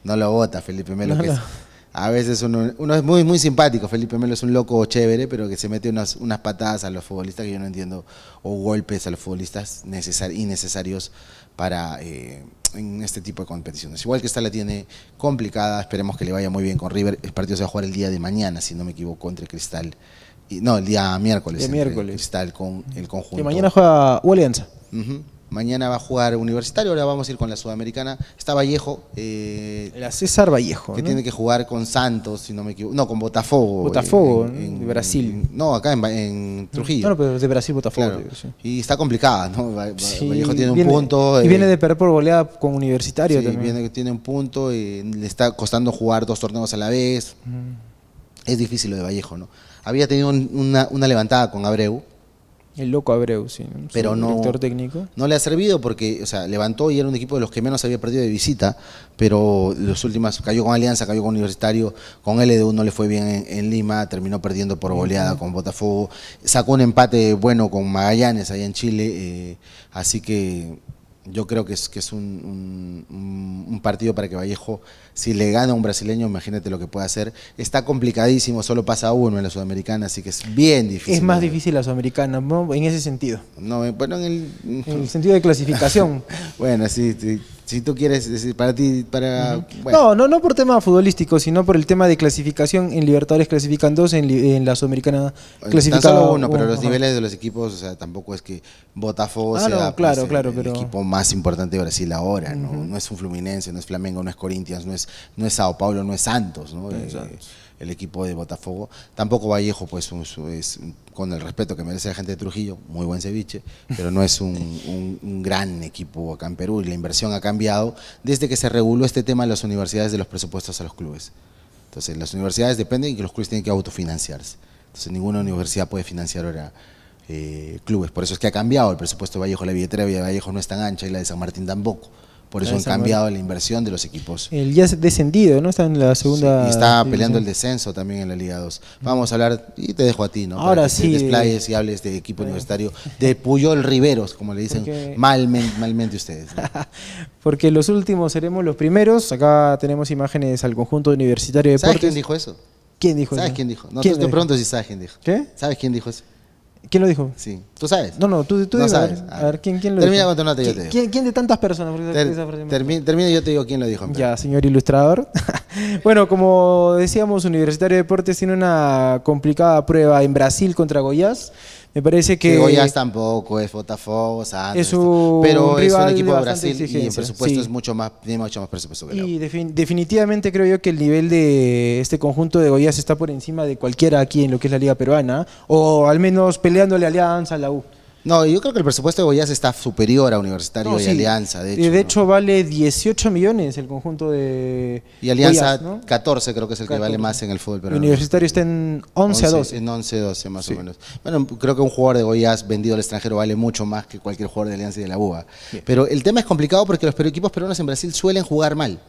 no lo vota Felipe Melo, a veces uno, es muy, muy simpático. Felipe Melo es un loco chévere, pero que se mete unas, unas patadas a los futbolistas que yo no entiendo, o golpes a los futbolistas innecesarios para eh, en este tipo de competiciones. Igual que esta la tiene complicada, esperemos que le vaya muy bien con River. El partido se va a jugar el día de mañana, si no me equivoco, entre Cristal. Y, no, el día miércoles. miércoles. Cristal con el conjunto. Que mañana juega U Alianza. Mañana va a jugar Universitario, ahora vamos a ir con la Sudamericana. Está Vallejo. Eh, la César Vallejo. Que tiene que jugar con Santos, si no me equivoco. No, con Botafogo. Botafogo, en, Brasil. no, acá en, Trujillo. No, pero de Brasil, Botafogo. Y está complicada, ¿no? Vallejo tiene un punto. Y viene eh, de perder por goleada con Universitario sí, también. Viene, tiene un punto, y eh, le está costando jugar dos torneos a la vez. Mm. Es difícil lo de Vallejo, ¿no? Había tenido una levantada con Abreu el loco Abreu, sí. Pero no, director técnico. no le ha servido porque, o sea, levantó y era un equipo de los que menos había perdido de visita, pero los últimos cayó con Alianza, cayó con Universitario, con LDU no le fue bien en, Lima, terminó perdiendo por goleada con Botafogo, sacó un empate bueno con Magallanes allá en Chile, eh, así que yo creo que es, que es un, un, partido para que Vallejo, si le gana a un brasileño, imagínate lo que puede hacer. Está complicadísimo, solo pasa uno en la Sudamericana, así que es bien difícil. Es más difícil la Sudamericana, en ese sentido. No, eh, bueno, en el... En el sentido de clasificación. bueno, sí, si tú quieres, para ti, para... No, no, por tema futbolístico, sino por el tema de clasificación. En Libertadores clasifican dos, en, la Sudamericana clasifican uno, pero los niveles de los equipos, o sea, tampoco es que Botafogo ah, sea pues, el, equipo más importante de Brasil ahora, ¿no? No es un Fluminense, no es Flamengo, no es Corinthians, no es, no es Sao Paulo, no es Santos, ¿no? Eh, Santos el equipo de Botafogo. Tampoco Vallejo, pues es, con el respeto que merece la gente de Trujillo, muy buen ceviche, pero no es un, un, gran equipo acá en Perú y la inversión ha cambiado desde que se reguló este tema en las universidades de los presupuestos a los clubes. Entonces, las universidades dependen y que los clubes tienen que autofinanciarse. Entonces, ninguna universidad puede financiar ahora eh, clubes. Por eso es que ha cambiado el presupuesto de Vallejo. La billetera de Vallejo no es tan ancha y la de San Martín tampoco. Por ah, eso han cambiado la inversión de los equipos. El ya descendido, ¿no? Está en la segunda. y está peleando el descenso también en la Liga 2. Vamos a hablar, y te dejo a ti, ¿no? Ahora sí. Te y eh, hables de equipo universitario de Puyol Riveros, como le dicen malmente, ustedes. Porque los últimos seremos los primeros. Acá tenemos imágenes al conjunto universitario de ¿Sabes quién dijo eso? ¿Quién dijo ¿Sabes ¿Quién dijo? No, te, si sabes quién dijo. ¿Qué? ¿Sabes quién dijo eso? ¿Quién lo dijo? Sí. ¿Tú sabes? No, no, tú, tú sabes. A ver, ¿quién, quién lo termina dijo? Termina yo te digo. ¿Quién, de tantas personas? Termina termina, yo te digo quién lo dijo. Ya, señor ilustrador. bueno, como decíamos, Universitario de Deportes tiene una complicada prueba en Brasil contra Goiás. Me parece que. Goyas tampoco, es Botafogo, Santos. pero es un equipo de Brasil y el presupuesto es mucho más, tiene mucho más presupuesto que Y definitivamente creo yo que el nivel de este conjunto de Goyas está por encima de cualquiera aquí en lo que es la Liga Peruana, o al menos peleándole a Alianza, a la U. No, yo creo que el presupuesto de Goiás está superior a Universitario y Alianza, de hecho. De hecho, vale 18 millones el conjunto de. Y Alianza, 14 creo que es el que vale más en el fútbol. peruano. Universitario está en 11, a 12. En 11 a 12, más o menos. Bueno, creo que un jugador de Goiás vendido al extranjero vale mucho más que cualquier jugador de Alianza y de la UBA. Pero el tema es complicado porque los equipos peruanos en Brasil suelen jugar mal.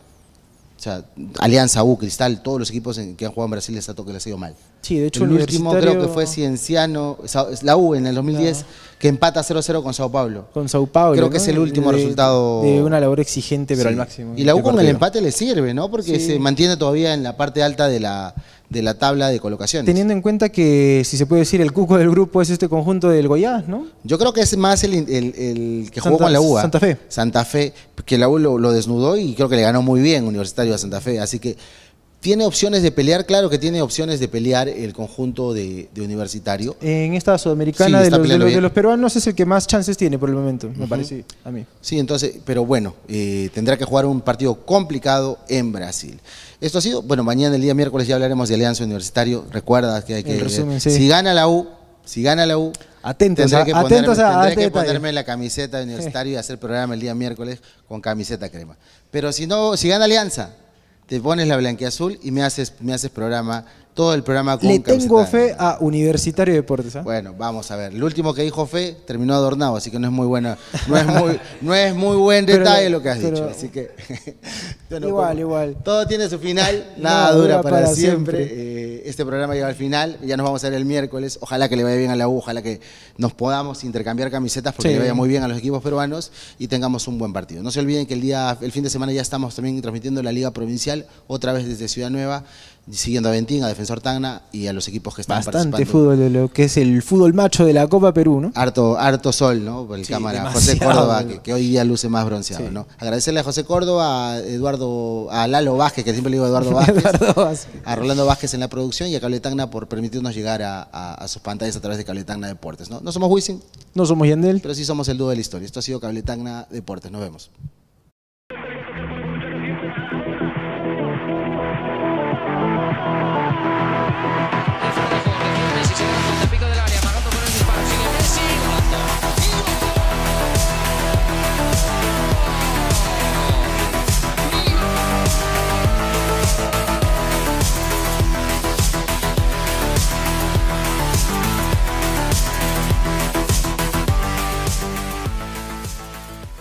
O sea, Alianza U, Cristal, todos los equipos que han jugado en Brasil les ha, tocado, les ha ido mal. Sí, de hecho, el último creo que fue Cienciano, la U en el 2010, que empata 0-0 con Sao Paulo. Con Sao Paulo. Creo que es el último resultado. De una labor exigente, pero al máximo. Y la U con el empate le sirve, ¿no? Porque se mantiene todavía en la parte alta de la, de la tabla de colocaciones. Teniendo en cuenta que, si se puede decir, el cuco del grupo es este conjunto del Goiás, ¿no? Yo creo que es más el, que jugó con la UA. Santa Fe. Santa Fe, que la U lo, lo desnudó y creo que le ganó muy bien Universitario a Santa Fe. Así que ¿Tiene opciones de pelear? Claro que tiene opciones de pelear el conjunto de, universitario. En esta sudamericana de, los, peruanos es el que más chances tiene por el momento, me parece a mí. Sí, entonces, pero bueno, eh, tendrá que jugar un partido complicado en Brasil. Esto ha sido, bueno, mañana el día miércoles ya hablaremos de Alianza Universitario. Recuerda que hay que... Si gana la U, si gana la U, Atentos, tendré que, atentos ponerme, tendré que ponerme la camiseta universitario y hacer programa el día miércoles con camiseta crema. Pero si no, si gana Alianza, te pones la blanqueazul y me haces, me haces programa todo el programa con Le tengo fe a Universitario de Deportes. ¿ah? Bueno, vamos a ver. El último que dijo fe terminó adornado, así que no es muy bueno, no es muy, no es buen detalle lo que has dicho. Así que igual, igual. Todo tiene su final, nada dura, para, siempre. Eh, este programa lleva al final, ya nos vamos a ver el miércoles. Ojalá que le vaya bien a la U, ojalá que nos podamos intercambiar camisetas porque le vaya muy bien a los equipos peruanos y tengamos un buen partido. No se olviden que el día, el fin de semana ya estamos también transmitiendo la Liga Provincial otra vez desde Ciudad Nueva siguiendo a Ventín, a Defensor Tacna y a los equipos que están Bastante fútbol, lo que es el fútbol macho de la Copa Perú, ¿no? Harto, harto sol, ¿no? Por el cámara, José Córdoba, que, hoy día luce más bronceado, ¿no? Agradecerle a José Córdoba, a Eduardo, a Lalo Vázquez, que siempre le digo Eduardo Vázquez, a Rolando Vázquez en la producción y a Cable Tacna por permitirnos llegar a, sus pantallas a través de Cable Tacna Deportes, ¿no? No somos Wisin. No somos Yandel. Pero sí somos el dúo de la historia. Esto ha sido Cable Tacna Deportes. Nos vemos.